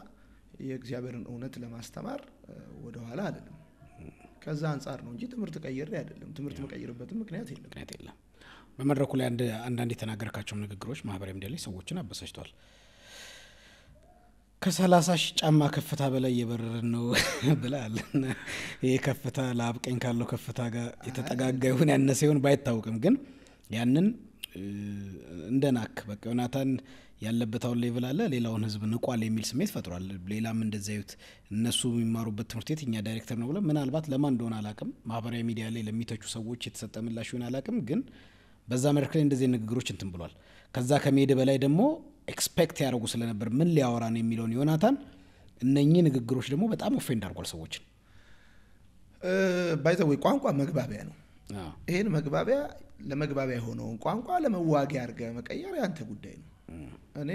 የእግዚአብሔርን እውነት ለማስተማር ወደኋላ አለም ከዛ አንጻር ነው እንጂ ትምህርት ቀይሬ አይደለም። ትምህርት መቀይርበትም ምክንያት የለም ምክንያት የለም። በመድረኩ ላይ አንዳንድ የተናገርካቸው ንግግሮች ማህበራዊ ሚዲያ ላይ ሰዎችን አበሳጭቷል። ከሰላሳ ሺህ ጫማ ከፍታ በላይ እየበረርን ነው (laughs) ብላል። ይህ ከፍታ ለአብቀኝ ካለው ከፍታ ጋር የተጠጋጋ ይሁን ያነሰ ይሁን ባይታወቅም ግን ያንን እንደ ናክ በቃ ዮናታን ያለበት አሁን ሌቭል አለ፣ ሌላውን ህዝብ ንቋል የሚል ስሜት ፈጥሯል። ሌላም እንደዚ ዩት እነሱ የሚማሩበት ትምህርት ቤት እኛ ዳይሬክተር ነው ብለን ምናልባት ለማን እንደሆነ አላቅም፣ ማህበራዊ ሚዲያ ላይ ለሚተቹ ሰዎች የተሰጠ ምላሽ ይሆን አላቅም፣ ግን በዛ መድረክ ላይ እንደዚህ ንግግሮች እንትን ብሏል። ከዛ ከመሄድ በላይ ደግሞ ኤክስፔክት ያደረጉ ስለነበር ምን ሊያወራ ነው የሚለውን ዮናታን እነኚህ ንግግሮች ደግሞ በጣም ኦፌንድ አድርጓል ሰዎችን። ባይዘወይ ቋንቋ መግባቢያ ነው። ይህን መግባቢያ ለመግባቢያ የሆነውን ቋንቋ ለመዋጊያ አድርገህ መቀየር ያንተ ጉዳይ ነው። እኔ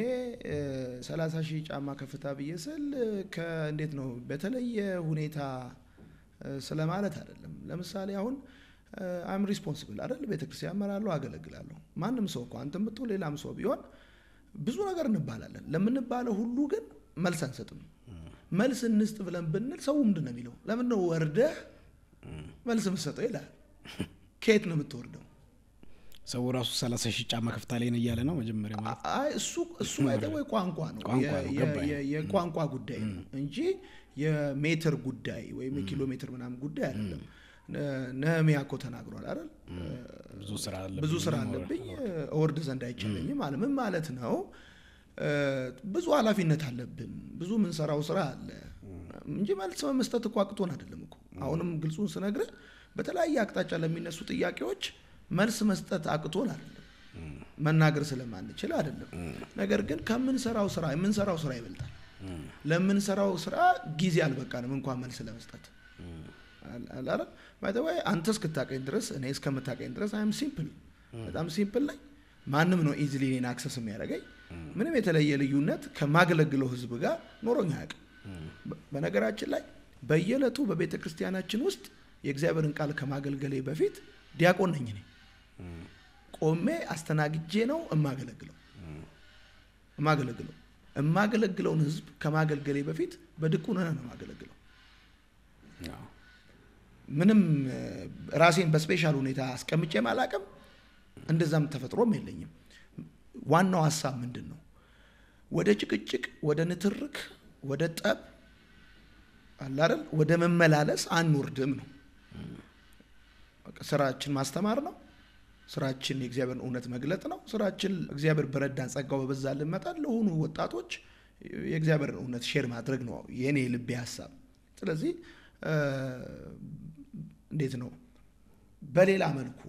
30 ሺህ ጫማ ከፍታ ብዬ ስል ከእንዴት ነው በተለየ ሁኔታ ስለማለት አይደለም። ለምሳሌ አሁን አም ሪስፖንስብል አይደል ቤተክርስቲያን እመራለሁ፣ አገለግላለሁ። ማንም ሰው እኮ አንተ ብትሆን ሌላም ሰው ቢሆን ብዙ ነገር እንባላለን። ለምንባለው ሁሉ ግን መልስ አንሰጥም። መልስ እንስጥ ብለን ብንል ሰው ምንድን ነው የሚለው? ለምን ነው ወርደህ መልስ የምትሰጠው ይላል። (laughs) ከየት ነው የምትወርደው? ሰው ራሱ ሰላሳ ሺህ ጫማ ከፍታ ላይ ነው እያለ ነው መጀመሪያ ማለት እሱ እሱ ቋንቋ ነው የቋንቋ ጉዳይ ነው እንጂ የሜትር ጉዳይ ወይም የኪሎ ሜትር ምናምን ጉዳይ አይደለም። ነህሚያ እኮ ተናግሯል አይደል? ብዙ ስራ አለብኝ፣ እወርድ ዘንድ አይቻለኝም አለ። ምን ማለት ነው? ብዙ ኃላፊነት አለብን፣ ብዙ ምንሰራው ስራ አለ እንጂ መልስ መስጠት እኮ አቅቶን አይደለም እኮ አሁንም ግልጹን ስነግርህ በተለያየ አቅጣጫ ለሚነሱ ጥያቄዎች መልስ መስጠት አቅቶን አይደለም፣ መናገር ስለማንችል አይደለም። ነገር ግን ከምንሰራው ስራ የምንሰራው ስራ ይበልጣል። ለምንሰራው ስራ ጊዜ አልበቃንም እንኳን መልስ ለመስጠት አላረ ባይተወይ አንተ እስክታቀኝ ድረስ እኔ እስከምታቀኝ ድረስ አይም ሲምፕል በጣም ሲምፕል ላይ ማንም ነው ኢዚሊ እኔን አክሰስ የሚያደርገኝ። ምንም የተለየ ልዩነት ከማገለግለው ህዝብ ጋር ኖሮኝ አያውቅም። በነገራችን ላይ በየዕለቱ በቤተ ክርስቲያናችን ውስጥ የእግዚአብሔርን ቃል ከማገልገሌ በፊት ዲያቆን ነኝ እኔ። ቆሜ አስተናግጄ ነው እማገለግለው እማገለግለው የማገለግለውን ህዝብ ከማገልገሌ በፊት በድቁና ነው የማገለግለው። ምንም ራሴን በስፔሻል ሁኔታ አስቀምጬ ማላቅም እንደዛም ተፈጥሮም የለኝም። ዋናው ሀሳብ ምንድን ነው? ወደ ጭቅጭቅ፣ ወደ ንትርክ፣ ወደ ጠብ አላረል ወደ መመላለስ አንወርድም ነው ስራችን ማስተማር ነው። ስራችን የእግዚአብሔርን እውነት መግለጥ ነው። ስራችን እግዚአብሔር በረዳን ጸጋው በበዛልን መጠን ለሆኑ ወጣቶች የእግዚአብሔርን እውነት ሼር ማድረግ ነው የኔ ልቤ ሀሳብ። ስለዚህ እንዴት ነው በሌላ መልኩ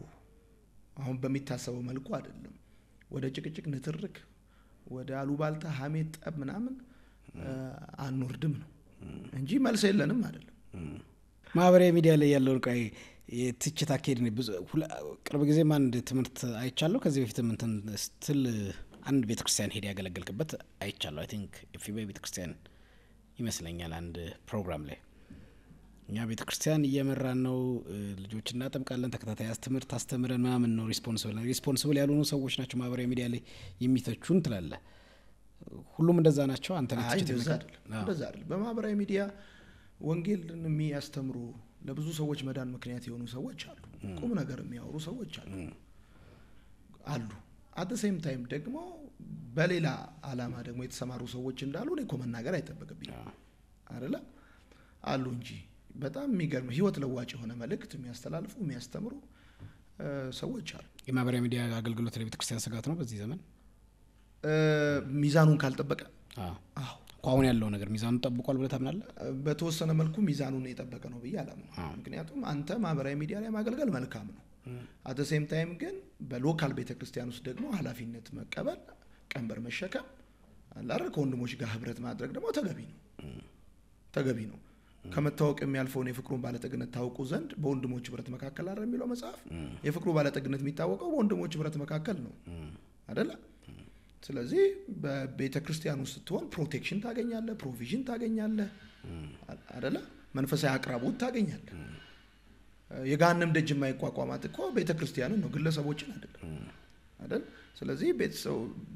አሁን በሚታሰበው መልኩ አይደለም፣ ወደ ጭቅጭቅ፣ ንትርክ፣ ወደ አሉባልታ፣ ሀሜት፣ ጠብ ምናምን አንወርድም ነው እንጂ መልስ የለንም አይደለም። ማህበራዊ ሚዲያ ላይ ያለውን የትችት አካሄድ ቅርብ ጊዜም አንድ ትምህርት አይቻለሁ። ከዚህ በፊት ምንትን ስትል አንድ ቤተክርስቲያን ሄድ ያገለገልክበት አይቻለሁ። አይ ቲንክ ኤፍቢአይ ቤተክርስቲያን ይመስለኛል አንድ ፕሮግራም ላይ እኛ ቤተክርስቲያን እየመራን ነው፣ ልጆች እናጠምቃለን፣ ተከታታይ ትምህርት አስተምረን ምናምን ነው ሪስፖንስብል ሪስፖንስብል ያልሆኑ ሰዎች ናቸው ማህበራዊ ሚዲያ ላይ የሚተቹን ትላለ። ሁሉም እንደዛ ናቸው። አንተ በማህበራዊ ሚዲያ ወንጌልን የሚያስተምሩ ለብዙ ሰዎች መዳን ምክንያት የሆኑ ሰዎች አሉ። ቁም ነገር የሚያወሩ ሰዎች አሉ አሉ። አት ሴም ታይም ደግሞ በሌላ አላማ ደግሞ የተሰማሩ ሰዎች እንዳሉ እኔ እኮ መናገር አይጠበቅብኝ አይደለ አሉ እንጂ በጣም የሚገርም ህይወት ለዋጭ የሆነ መልእክት የሚያስተላልፉ የሚያስተምሩ ሰዎች አሉ። የማህበራዊ ሚዲያ አገልግሎት ለቤተክርስቲያን ስጋት ነው በዚህ ዘመን ሚዛኑን ካልጠበቀ። አዎ አሁን ያለው ነገር ሚዛኑን ጠብቋል ብለህ ታምናለህ? በተወሰነ መልኩ ሚዛኑን የጠበቀ ነው ብዬ አላምነው። ምክንያቱም አንተ ማህበራዊ ሚዲያ ላይ ማገልገል መልካም ነው። ሴም ታይም ግን በሎካል ቤተክርስቲያን ውስጥ ደግሞ ኃላፊነት መቀበል፣ ቀንበር መሸከም አላረ ከወንድሞች ጋር ህብረት ማድረግ ደግሞ ተገቢ ነው ተገቢ ነው። ከመታወቅ የሚያልፈውን የፍቅሩን ባለጠግነት ታውቁ ዘንድ በወንድሞች ህብረት መካከል አለ የሚለው መጽሐፍ የፍቅሩ ባለጠግነት የሚታወቀው በወንድሞች ህብረት መካከል ነው አደለ? ስለዚህ በቤተ ክርስቲያን ውስጥ ስትሆን ፕሮቴክሽን ታገኛለ ፕሮቪዥን ታገኛለ አደለ መንፈሳዊ አቅራቦት ታገኛለህ። የጋንም ደጅ የማይቋቋማት እኮ ቤተ ክርስቲያንን ነው ግለሰቦችን አይደለም አይደል? ስለዚህ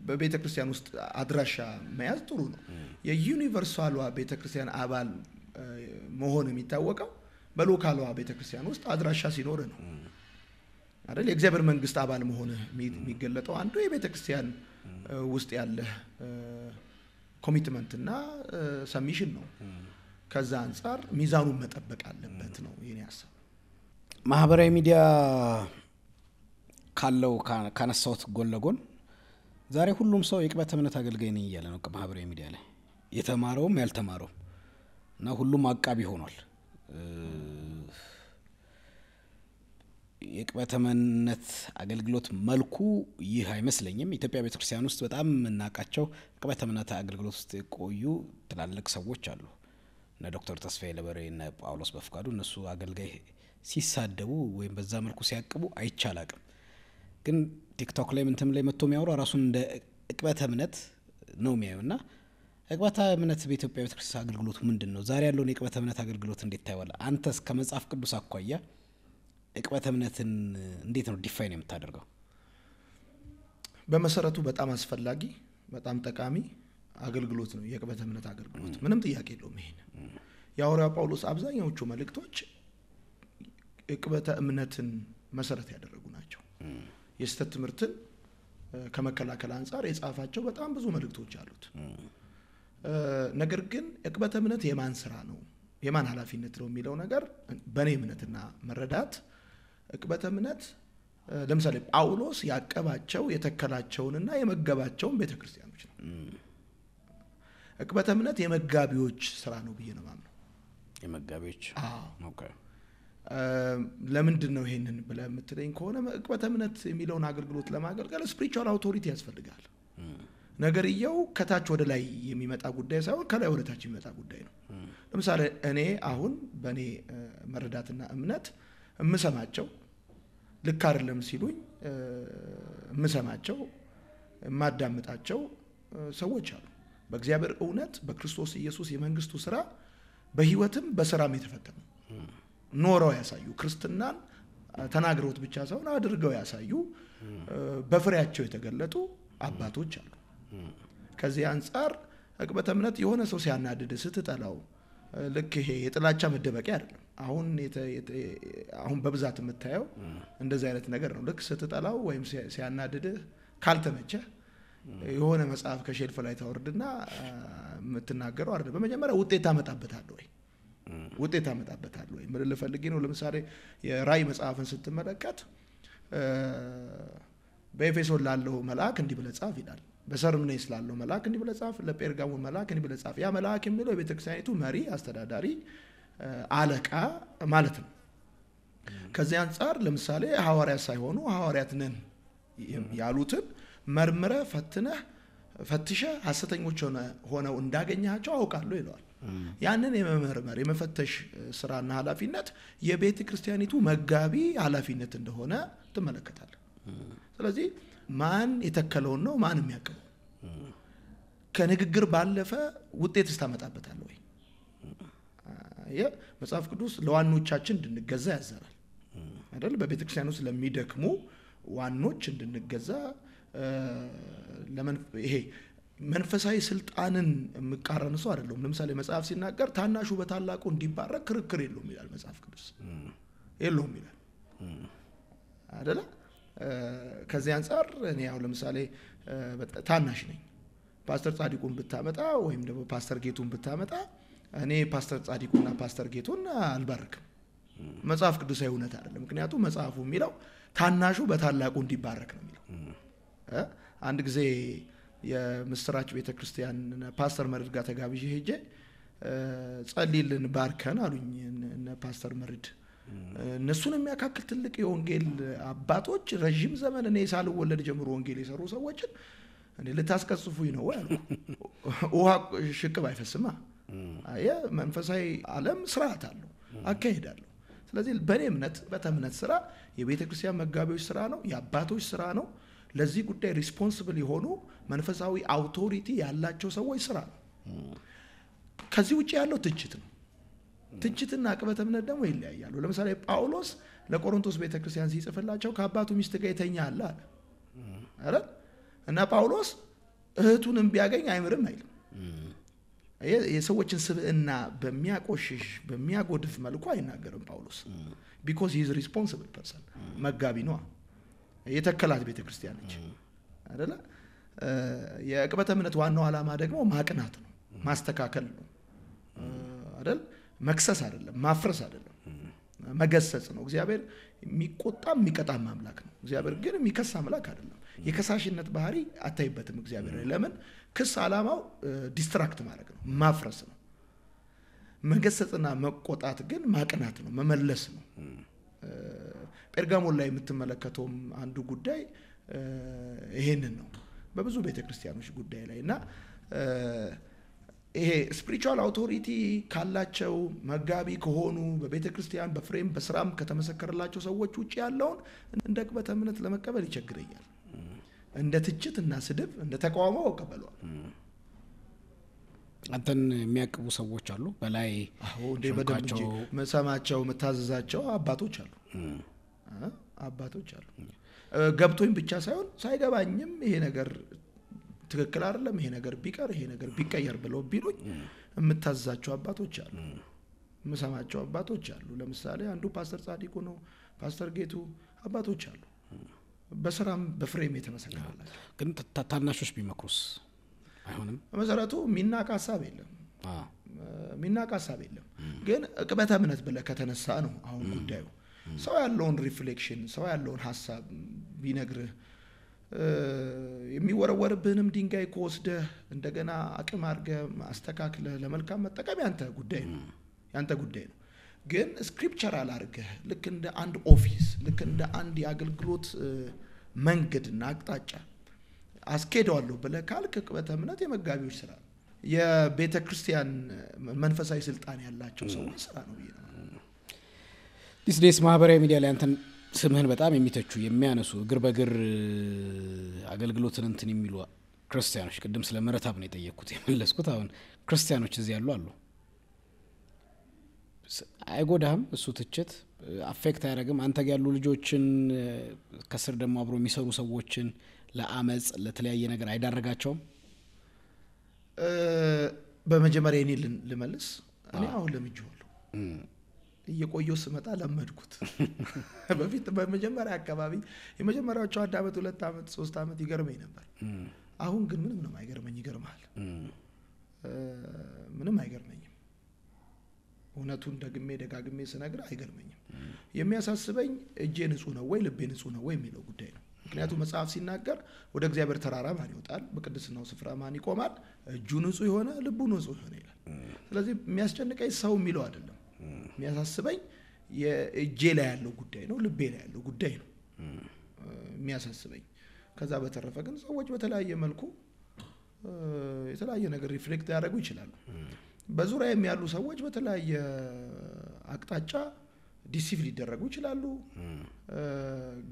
በቤተ ክርስቲያን ውስጥ አድራሻ መያዝ ጥሩ ነው። የዩኒቨርሳሏ ቤተ ክርስቲያን አባል መሆን የሚታወቀው በሎካሏ ቤተ ክርስቲያን ውስጥ አድራሻ ሲኖር ነው አይደል? የእግዚአብሔር መንግስት አባል መሆን የሚገለጠው አንዱ የቤተ ክርስቲያን ውስጥ ያለህ ኮሚትመንት እና ሰሚሽን ነው። ከዛ አንጻር ሚዛኑን መጠበቅ አለበት ነው የኔ ሀሳብ። ማህበራዊ ሚዲያ ካለው ካነሳሁት ጎን ለጎን ዛሬ ሁሉም ሰው የቅበት እምነት አገልጋይ ነኝ እያለ ነው ማህበራዊ ሚዲያ ላይ የተማረውም ያልተማረውም እና ሁሉም አቃቢ ሆኗል። የቅበተመነት አገልግሎት መልኩ ይህ አይመስለኝም። ኢትዮጵያ ቤተክርስቲያን ውስጥ በጣም የምናውቃቸው ቅበተመነት አገልግሎት ውስጥ የቆዩ ትላልቅ ሰዎች አሉ። እነ ዶክተር ተስፋዬ ለበሬ፣ እነ ጳውሎስ በፍቃዱ እነሱ አገልጋይ ሲሳደቡ ወይም በዛ መልኩ ሲያቅቡ አይቻላቅም። ግን ቲክቶክ ላይ ምንትም ላይ መጥቶ የሚያወራው ራሱን እንደ እቅበተ እምነት ነው የሚያዩ ና እቅበተ እምነት በኢትዮጵያ ቤተክርስቲያን አገልግሎቱ ምንድን ነው? ዛሬ ያለውን የቅበተ እምነት አገልግሎት እንዴት ታይዋለ? አንተስ ከመጽሐፍ ቅዱስ አኳያ እቅበተ እምነትን እንዴት ነው ዲፋይን የምታደርገው? በመሰረቱ በጣም አስፈላጊ በጣም ጠቃሚ አገልግሎት ነው የእቅበተ እምነት አገልግሎት፣ ምንም ጥያቄ የለውም። ይሄን የሐዋርያ ጳውሎስ አብዛኛዎቹ መልእክቶች እቅበተ እምነትን መሰረት ያደረጉ ናቸው። የስህተት ትምህርትን ከመከላከል አንጻር የጻፋቸው በጣም ብዙ መልእክቶች አሉት። ነገር ግን እቅበተ እምነት የማን ስራ ነው የማን ኃላፊነት ነው የሚለው ነገር በእኔ እምነትና መረዳት እቅበተ እምነት ለምሳሌ ጳውሎስ ያቀባቸው የተከላቸውንና የመገባቸውን ቤተ ክርስቲያኖች ነው። እቅበተ እምነት የመጋቢዎች ስራ ነው ብዬ ነው ማምነው። የመጋቢዎች ለምንድን ነው ይሄንን ብለህ የምትለኝ ከሆነ እቅበተ እምነት የሚለውን አገልግሎት ለማገልገል ስፕሪቹዋል አውቶሪቲ ያስፈልጋል። ነገርየው ከታች ወደ ላይ የሚመጣ ጉዳይ ሳይሆን ከላይ ወደ ታች የሚመጣ ጉዳይ ነው። ለምሳሌ እኔ አሁን በእኔ መረዳትና እምነት የምሰማቸው ልክ አይደለም ሲሉኝ የምሰማቸው የማዳምጣቸው ሰዎች አሉ። በእግዚአብሔር እውነት በክርስቶስ ኢየሱስ የመንግስቱ ስራ በህይወትም በስራም የተፈተኑ ኖረው ያሳዩ ክርስትናን ተናግረውት ብቻ ሳይሆን አድርገው ያሳዩ በፍሬያቸው የተገለጡ አባቶች አሉ። ከዚህ አንጻር እቅበተ እምነት የሆነ ሰው ሲያናድድ ስትጠላው ልክ ይሄ የጥላቻ መደበቂያ አይደለም። አሁን አሁን በብዛት የምታየው እንደዚህ አይነት ነገር ነው። ልክ ስትጠላው ወይም ሲያናድድህ ካልተመቸህ የሆነ መጽሐፍ ከሼልፍ ላይ ታወርድና የምትናገረው አይደለም። በመጀመሪያ ውጤት አመጣበታል ወይ ውጤት አመጣበታል ወይ ምን ልፈልጌ ነው። ለምሳሌ የራእይ መጽሐፍን ስትመለከት በኤፌሶን ላለው መልአክ እንዲህ ብለህ ጻፍ ይላል። በሰርምኔስ ላለው መልአክ እንዲህ ብለህ ጻፍ፣ ለጴርጋሙን መልአክ እንዲህ ብለህ ጻፍ። ያ መልአክ የሚለው የቤተክርስቲያኒቱ መሪ አስተዳዳሪ አለቃ ማለት ነው። ከዚህ አንጻር ለምሳሌ ሐዋርያት ሳይሆኑ ሐዋርያት ነን ያሉትን መርምረ ፈትነህ ፈትሸ ሐሰተኞች ሆነው እንዳገኘሃቸው አውቃለሁ ይለዋል። ያንን የመመርመር የመፈተሽ ስራና ኃላፊነት የቤተ ክርስቲያኒቱ መጋቢ ኃላፊነት እንደሆነ ትመለከታል። ስለዚህ ማን የተከለውን ነው ማን የሚያቀበው? ከንግግር ባለፈ ውጤት ስታመጣበታል። መጽሐፍ ቅዱስ ለዋኖቻችን እንድንገዛ ያዘናል አይደል? በቤተ ክርስቲያን ውስጥ ለሚደክሙ ዋኖች እንድንገዛ ይሄ መንፈሳዊ ስልጣንን የምቃረን ሰው አይደለሁም። ለምሳሌ መጽሐፍ ሲናገር ታናሹ በታላቁ እንዲባረክ ክርክር የለውም ይላል መጽሐፍ ቅዱስ የለውም ይላል አደለ? ከዚህ አንጻር እኔ ያው ለምሳሌ ታናሽ ነኝ። ፓስተር ጻዲቁን ብታመጣ ወይም ደግሞ ፓስተር ጌቱን ብታመጣ እኔ ፓስተር ጻዲቁና ፓስተር ጌቶን አልባርክም። መጽሐፍ ቅዱሳዊ እውነት አይደለም። ምክንያቱም መጽሐፉ የሚለው ታናሹ በታላቁ እንዲባረክ ነው የሚለው። አንድ ጊዜ የምስራች ቤተ ክርስቲያን ፓስተር መርድ ጋር ተጋብዥ ሄጄ ጸሊልን ባርከን አሉኝ እነ ፓስተር መርድ። እነሱን የሚያካክል ትልቅ የወንጌል አባቶች ረዥም ዘመን እኔ ሳልወለድ ጀምሮ ወንጌል የሰሩ ሰዎችን እኔ ልታስቀጽፉኝ ነው ወይ ውሃ ሽቅብ አይፈስማ መንፈሳዊ ዓለም ስርዓት አለው፣ አካሄድ አለው። ስለዚህ በእኔ እምነት በተእምነት ስራ የቤተ ክርስቲያን መጋቢዎች ስራ ነው፣ የአባቶች ስራ ነው። ለዚህ ጉዳይ ሪስፖንስብል የሆኑ መንፈሳዊ አውቶሪቲ ያላቸው ሰዎች ስራ ነው። ከዚህ ውጭ ያለው ትችት ነው። ትችትና ቅበተ እምነት ደግሞ ይለያያሉ። ለምሳሌ ጳውሎስ ለቆሮንቶስ ቤተ ክርስቲያን ሲጽፍላቸው ከአባቱ ሚስት ጋር የተኛ አለ አለ እና ጳውሎስ እህቱንም ቢያገኝ አይምርም አይልም የሰዎችን ስብዕና በሚያቆሽሽ በሚያጎድፍ መልኩ አይናገርም ጳውሎስ። ቢኮዝ ሂዝ ሪስፖንስብል ፐርሰን መጋቢ ነዋ። የተከላት ቤተ ክርስቲያን ነች አደለ? የቅበተ እምነት ዋናው ዓላማ ደግሞ ማቅናት ነው፣ ማስተካከል ነው አደል? መክሰስ አይደለም፣ ማፍረስ አይደለም፣ መገሰጽ ነው። እግዚአብሔር የሚቆጣ የሚቀጣም አምላክ ነው። እግዚአብሔር ግን የሚከስ አምላክ አይደለም። የከሳሽነት ባህሪ አታይበትም እግዚአብሔር ለምን ክስ ዓላማው ዲስትራክት ማድረግ ነው፣ ማፍረስ ነው። መገሰጽና መቆጣት ግን ማቅናት ነው፣ መመለስ ነው። ጴርጋሞን ላይ የምትመለከተውም አንዱ ጉዳይ ይሄንን ነው። በብዙ ቤተ ክርስቲያኖች ጉዳይ ላይ እና ይሄ ስፒሪቹዋል አውቶሪቲ ካላቸው መጋቢ ከሆኑ በቤተ ክርስቲያን በፍሬም በስራም ከተመሰከረላቸው ሰዎች ውጭ ያለውን እንደ ቅበተ እምነት ለመቀበል ይቸግረኛል። እንደ ትችት እና ስድብ እንደ ተቃውሞ ቀበሏል። አንተን የሚያቅቡ ሰዎች አሉ በላይ መሰማቸው መታዘዛቸው አባቶች አሉ አባቶች አሉ። ገብቶኝ ብቻ ሳይሆን ሳይገባኝም ይሄ ነገር ትክክል አይደለም፣ ይሄ ነገር ቢቀር፣ ይሄ ነገር ቢቀየር ብለው ቢሉኝ የምታዘዛቸው አባቶች አሉ፣ የምሰማቸው አባቶች አሉ። ለምሳሌ አንዱ ፓስተር ጻዲቁ ነው፣ ፓስተር ጌቱ አባቶች አሉ። በስራም በፍሬም የተመሰገናላቸው። ግን ታናሾች ቢመክሩስ አይሆንም? መሰረቱ የሚናቅ ሀሳብ የለም የሚናቅ ሀሳብ የለም። ግን እቅበተ እምነት ብለህ ከተነሳ ነው አሁን ጉዳዩ። ሰው ያለውን ሪፍሌክሽን ሰው ያለውን ሀሳብ ቢነግርህ የሚወረወርብህንም ድንጋይ ከወስደህ እንደገና አቅም አድርገህ አስተካክለህ ለመልካም መጠቀም ያንተ ጉዳይ ነው ያንተ ጉዳይ ነው። ግን ስክሪፕቸራል አድርገህ ልክ እንደ አንድ ኦፊስ ልክ እንደ አንድ የአገልግሎት መንገድና አቅጣጫ አስኬደዋለሁ ብለ ካልክ ቅበተ እምነት የመጋቢዎች ስራ ነው። የቤተ ክርስቲያን መንፈሳዊ ስልጣን ያላቸው ሰዎች ስራ ነው ብዬ ነው። ዲስዴስ ማህበራዊ ሚዲያ ላይ አንተን ስምህን በጣም የሚተቹ የሚያነሱ እግር በእግር አገልግሎትን እንትን የሚሉ ክርስቲያኖች፣ ቅድም ስለ ምረታብ ነው የጠየቅኩት የመለስኩት። አሁን ክርስቲያኖች እዚህ ያሉ አሉ አይጎዳህም። እሱ ትችት አፌክት አያደረግም። አንተ ያሉ ልጆችን ከስር ደግሞ አብሮ የሚሰሩ ሰዎችን ለአመፅ ለተለያየ ነገር አይዳረጋቸውም። በመጀመሪያ እኔ ልመልስ፣ እኔ አሁን ለምጄዋለሁ። እየቆየው ስመጣ ለመድኩት። (laughs) በፊት በመጀመሪያ አካባቢ የመጀመሪያዎቹ አንድ አመት፣ ሁለት አመት፣ ሶስት አመት ይገርመኝ ነበር። አሁን ግን ምንም ነው አይገርመኝ። ይገርመሃል፣ ምንም አይገርመኝም። እውነቱን ደግሜ ደጋግሜ ስነግር አይገርመኝም። የሚያሳስበኝ እጄ ንጹህ ነው ወይ ልቤ ንጹህ ነው ወይ የሚለው ጉዳይ ነው። ምክንያቱም መጽሐፍ ሲናገር ወደ እግዚአብሔር ተራራ ማን ይወጣል፣ በቅድስናው ስፍራ ማን ይቆማል፣ እጁ ንጹህ የሆነ ልቡ ንጹህ የሆነ ይላል። ስለዚህ የሚያስጨንቀኝ ሰው የሚለው አይደለም። የሚያሳስበኝ የእጄ ላይ ያለው ጉዳይ ነው፣ ልቤ ላይ ያለው ጉዳይ ነው የሚያሳስበኝ። ከዛ በተረፈ ግን ሰዎች በተለያየ መልኩ የተለያየ ነገር ሪፍሌክት ሊያደርጉ ይችላሉ። በዙሪያም ያሉ ሰዎች በተለያየ አቅጣጫ ዲሲቭ ሊደረጉ ይችላሉ።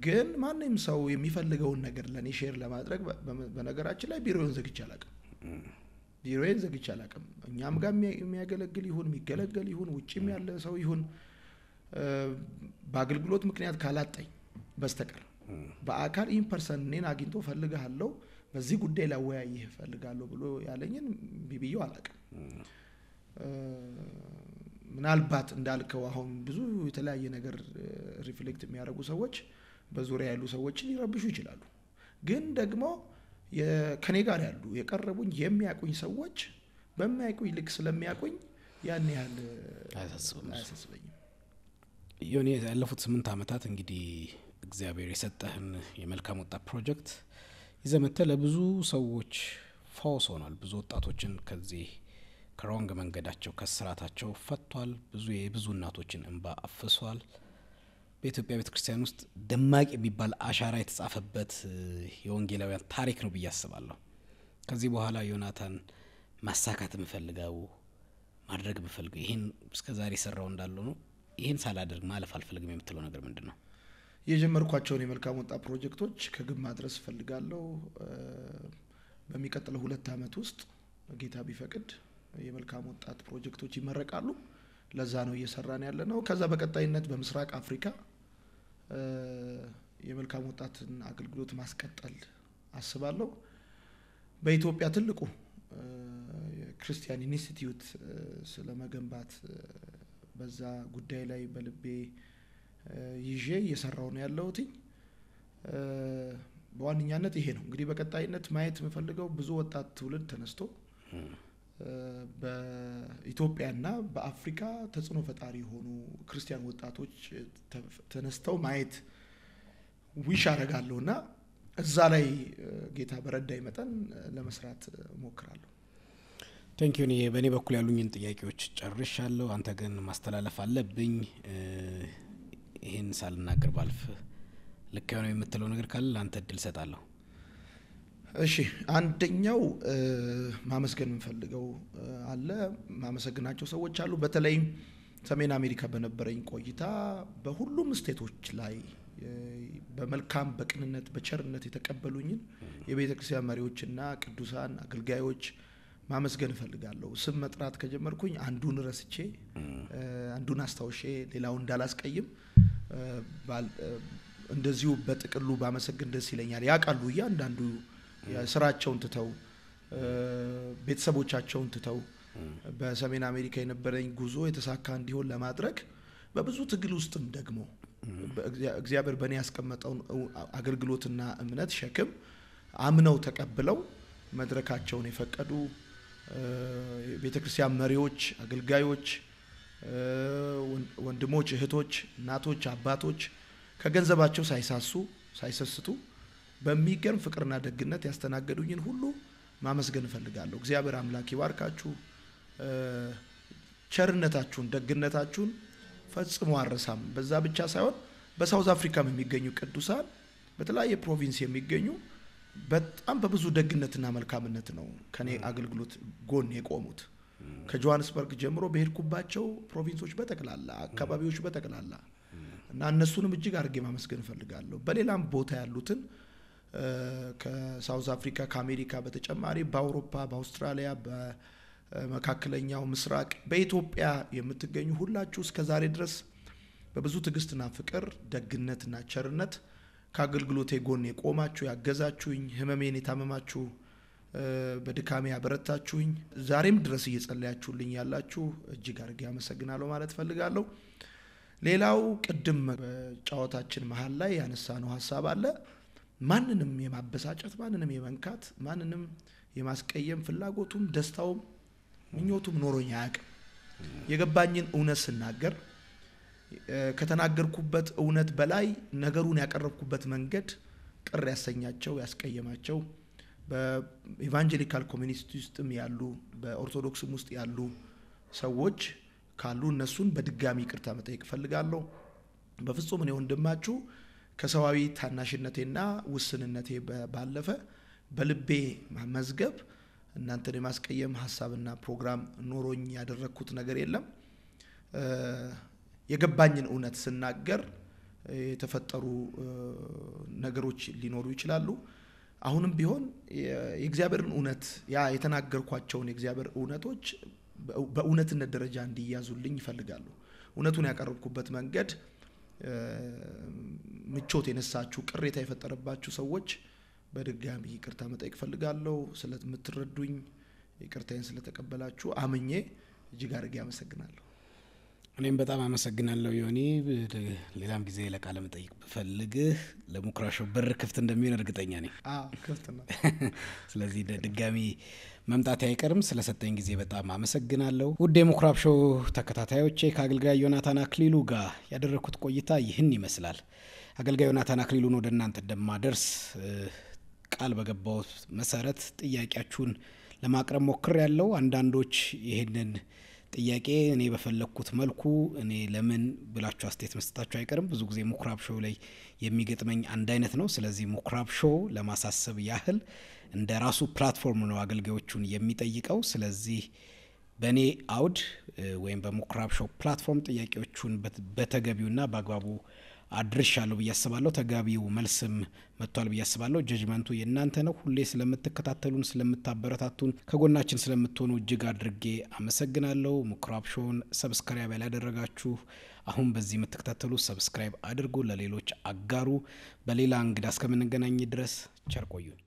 ግን ማንም ሰው የሚፈልገውን ነገር ለእኔ ሼር ለማድረግ በነገራችን ላይ ቢሮን ዘግቼ አላቅም። ቢሮዬን ዘግቼ አላቅም። እኛም ጋር የሚያገለግል ይሁን የሚገለገል ይሁን ውጭም ያለ ሰው ይሁን በአገልግሎት ምክንያት ካላጠኝ በስተቀር በአካል ፐርሰን እኔን አግኝቶ ፈልግሃለሁ፣ በዚህ ጉዳይ ላወያይህ ፈልጋለሁ ብሎ ያለኝን ቢብየው አላቅም። ምናልባት እንዳልከው አሁን ብዙ የተለያየ ነገር ሪፍሌክት የሚያደርጉ ሰዎች በዙሪያ ያሉ ሰዎችን ሊረብሹ ይችላሉ። ግን ደግሞ ከኔ ጋር ያሉ የቀረቡኝ የሚያቁኝ ሰዎች በሚያቁኝ ልክ ስለሚያቁኝ ያን ያህል አያሳስበኝም። ዮኒ ያለፉት ስምንት ዓመታት እንግዲህ እግዚአብሔር የሰጠህን የመልካም ወጣት ፕሮጀክት ይዘመተ ለብዙ ሰዎች ፋውስ ሆኗል። ብዙ ወጣቶችን ከዚህ ከሮንግ መንገዳቸው ከስራታቸው ፈቷል። ብዙ የብዙ እናቶችን እንባ አፍሷል። በኢትዮጵያ ቤተ ክርስቲያን ውስጥ ደማቅ የሚባል አሻራ የተጻፈበት የወንጌላውያን ታሪክ ነው ብዬ አስባለሁ። ከዚህ በኋላ ዮናታን ማሳካት የምፈልገው ማድረግ የምፈልገው ይህን እስከ ዛሬ የሰራው እንዳለው ነው፣ ይህን ሳላደርግ ማለፍ አልፈልግም የምትለው ነገር ምንድን ነው? የጀመርኳቸውን የመልካም ወጣ ፕሮጀክቶች ከግብ ማድረስ እፈልጋለሁ። በሚቀጥለው ሁለት ዓመት ውስጥ ጌታ ቢፈቅድ የመልካም ወጣት ፕሮጀክቶች ይመረቃሉ። ለዛ ነው እየሰራን ያለ ነው። ከዛ በቀጣይነት በምስራቅ አፍሪካ የመልካም ወጣትን አገልግሎት ማስቀጠል አስባለሁ። በኢትዮጵያ ትልቁ የክርስቲያን ኢንስቲትዩት ስለመገንባት በዛ ጉዳይ ላይ በልቤ ይዤ እየሰራው ነው ያለሁትኝ። በዋነኛነት ይሄ ነው እንግዲህ በቀጣይነት ማየት የምፈልገው ብዙ ወጣት ትውልድ ተነስቶ በኢትዮጵያና በአፍሪካ ተጽዕኖ ፈጣሪ የሆኑ ክርስቲያን ወጣቶች ተነስተው ማየት ዊሽ አረጋለሁ እና እዛ ላይ ጌታ በረዳይ መጠን ለመስራት ሞክራለሁ። ቴንኪዩ። እኔ በእኔ በኩል ያሉኝን ጥያቄዎች ጨርሻለሁ። አንተ ግን ማስተላለፍ አለብኝ። ይህን ሳልናገር ባልፍ ልክ የሆነው የምትለው ነገር ካለ ለአንተ እድል እሰጣለሁ። እሺ አንደኛው ማመስገን የምንፈልገው አለ ማመሰግናቸው ሰዎች አሉ። በተለይም ሰሜን አሜሪካ በነበረኝ ቆይታ በሁሉም ስቴቶች ላይ በመልካም በቅንነት በቸርነት የተቀበሉኝን የቤተ ክርስቲያን መሪዎችና ቅዱሳን አገልጋዮች ማመስገን እፈልጋለሁ። ስም መጥራት ከጀመርኩኝ አንዱን ረስቼ አንዱን አስታውሼ ሌላውን እንዳላስቀይም እንደዚሁ በጥቅሉ ባመሰግን ደስ ይለኛል። ያውቃሉ እያንዳንዱ ስራቸውን ትተው ቤተሰቦቻቸውን ትተው በሰሜን አሜሪካ የነበረኝ ጉዞ የተሳካ እንዲሆን ለማድረግ በብዙ ትግል ውስጥም ደግሞ እግዚአብሔር በእኔ ያስቀመጠውን አገልግሎትና እምነት ሸክም አምነው ተቀብለው መድረካቸውን የፈቀዱ የቤተ ክርስቲያን መሪዎች፣ አገልጋዮች፣ ወንድሞች፣ እህቶች፣ እናቶች፣ አባቶች ከገንዘባቸው ሳይሳሱ ሳይሰስቱ በሚገርም ፍቅርና ደግነት ያስተናገዱኝን ሁሉ ማመስገን እፈልጋለሁ። እግዚአብሔር አምላክ ይባርካችሁ። ቸርነታችሁን፣ ደግነታችሁን ፈጽሞ አረሳም። በዛ ብቻ ሳይሆን በሳውዝ አፍሪካም የሚገኙ ቅዱሳን በተለያየ ፕሮቪንስ የሚገኙ በጣም በብዙ ደግነትና መልካምነት ነው ከኔ አገልግሎት ጎን የቆሙት። ከጆሃንስበርግ ጀምሮ በሄድኩባቸው ፕሮቪንሶች በጠቅላላ አካባቢዎች በጠቅላላ እና እነሱንም እጅግ አድርጌ ማመስገን እፈልጋለሁ። በሌላም ቦታ ያሉትን ከሳውዝ አፍሪካ ከአሜሪካ በተጨማሪ በአውሮፓ፣ በአውስትራሊያ፣ በመካከለኛው ምስራቅ፣ በኢትዮጵያ የምትገኙ ሁላችሁ እስከ ዛሬ ድረስ በብዙ ትዕግስትና ፍቅር ደግነትና ቸርነት ከአገልግሎቴ ጎን የቆማችሁ ያገዛችሁኝ፣ ህመሜን የታመማችሁ፣ በድካሜ ያበረታችሁኝ፣ ዛሬም ድረስ እየጸለያችሁልኝ ያላችሁ እጅግ አድርጌ አመሰግናለሁ ማለት ፈልጋለሁ። ሌላው ቅድም በጨዋታችን መሀል ላይ ያነሳ ነው ሀሳብ አለ ማንንም የማበሳጨት ማንንም የመንካት ማንንም የማስቀየም ፍላጎቱም ደስታውም ምኞቱም ኖሮኝ አያውቅም። የገባኝን እውነት ስናገር ከተናገርኩበት እውነት በላይ ነገሩን ያቀረብኩበት መንገድ ቅር ያሰኛቸው ያስቀየማቸው በኢቫንጀሊካል ኮሚኒቲ ውስጥም ያሉ በኦርቶዶክስም ውስጥ ያሉ ሰዎች ካሉ እነሱን በድጋሚ ቅርታ መጠየቅ እፈልጋለሁ። በፍጹም እኔ ወንድማችሁ ከሰዋዊ ታናሽነቴና ውስንነቴ ባለፈ በልቤ መዝገብ እናንተን የማስቀየም ሀሳብና ፕሮግራም ኖሮኝ ያደረግኩት ነገር የለም። የገባኝን እውነት ስናገር የተፈጠሩ ነገሮች ሊኖሩ ይችላሉ። አሁንም ቢሆን የእግዚአብሔርን እውነት ያ የተናገርኳቸውን የእግዚአብሔር እውነቶች በእውነትነት ደረጃ እንዲያዙልኝ ይፈልጋሉ። እውነቱን ያቀረብኩበት መንገድ ምቾት የነሳችሁ ቅሬታ የፈጠረባችሁ ሰዎች በድጋሚ ይቅርታ መጠየቅ እፈልጋለሁ። ስለምትረዱኝ ይቅርታዬን ስለተቀበላችሁ አምኜ እጅግ አድርጌ አመሰግናለሁ። እኔም በጣም አመሰግናለሁ ዮኒ። ሌላም ጊዜ ለቃለ መጠይቅ ብፈልግህ ለሙክራሾ በር ክፍት እንደሚሆን እርግጠኛ ነኝ። ክፍት ነው። (laughs) ስለዚህ ድጋሚ መምጣት አይቀርም። ስለሰጠኝ ጊዜ በጣም አመሰግናለሁ። ውድ የምኩራብ ሾው ተከታታዮቼ ከአገልጋይ ዮናታን አክሊሉ ጋር ያደረግኩት ቆይታ ይህን ይመስላል። አገልጋይ ዮናታን አክሊሉን ወደ እናንተ እንደማደርስ ቃል በገባሁት መሰረት ጥያቄያችሁን ለማቅረብ ሞክር ያለው አንዳንዶች ይህንን ጥያቄ እኔ በፈለግኩት መልኩ እኔ ለምን ብላችሁ አስተያየት መስጠታችሁ አይቀርም። ብዙ ጊዜ ሙኩራብ ሾው ላይ የሚገጥመኝ አንድ አይነት ነው። ስለዚህ ሙኩራብ ሾው ለማሳሰብ ያህል እንደ ራሱ ፕላትፎርም ነው አገልጋዮቹን የሚጠይቀው። ስለዚህ በእኔ አውድ ወይም በሙኩራብ ሾው ፕላትፎርም ጥያቄዎቹን በተገቢውና በአግባቡ አድርሻለሁ ብዬ አስባለሁ። ተጋቢው መልስም መጥቷል ብዬ አስባለሁ። ጀጅመንቱ የእናንተ ነው። ሁሌ ስለምትከታተሉን፣ ስለምታበረታቱን፣ ከጎናችን ስለምትሆኑ እጅግ አድርጌ አመሰግናለሁ። ምኩራብ ሾውን ሰብስክራይብ ያላደረጋችሁ አሁን በዚህ የምትከታተሉ ሰብስክራይብ አድርጉ፣ ለሌሎች አጋሩ። በሌላ እንግዳ እስከምንገናኝ ድረስ ቸር ቆዩን።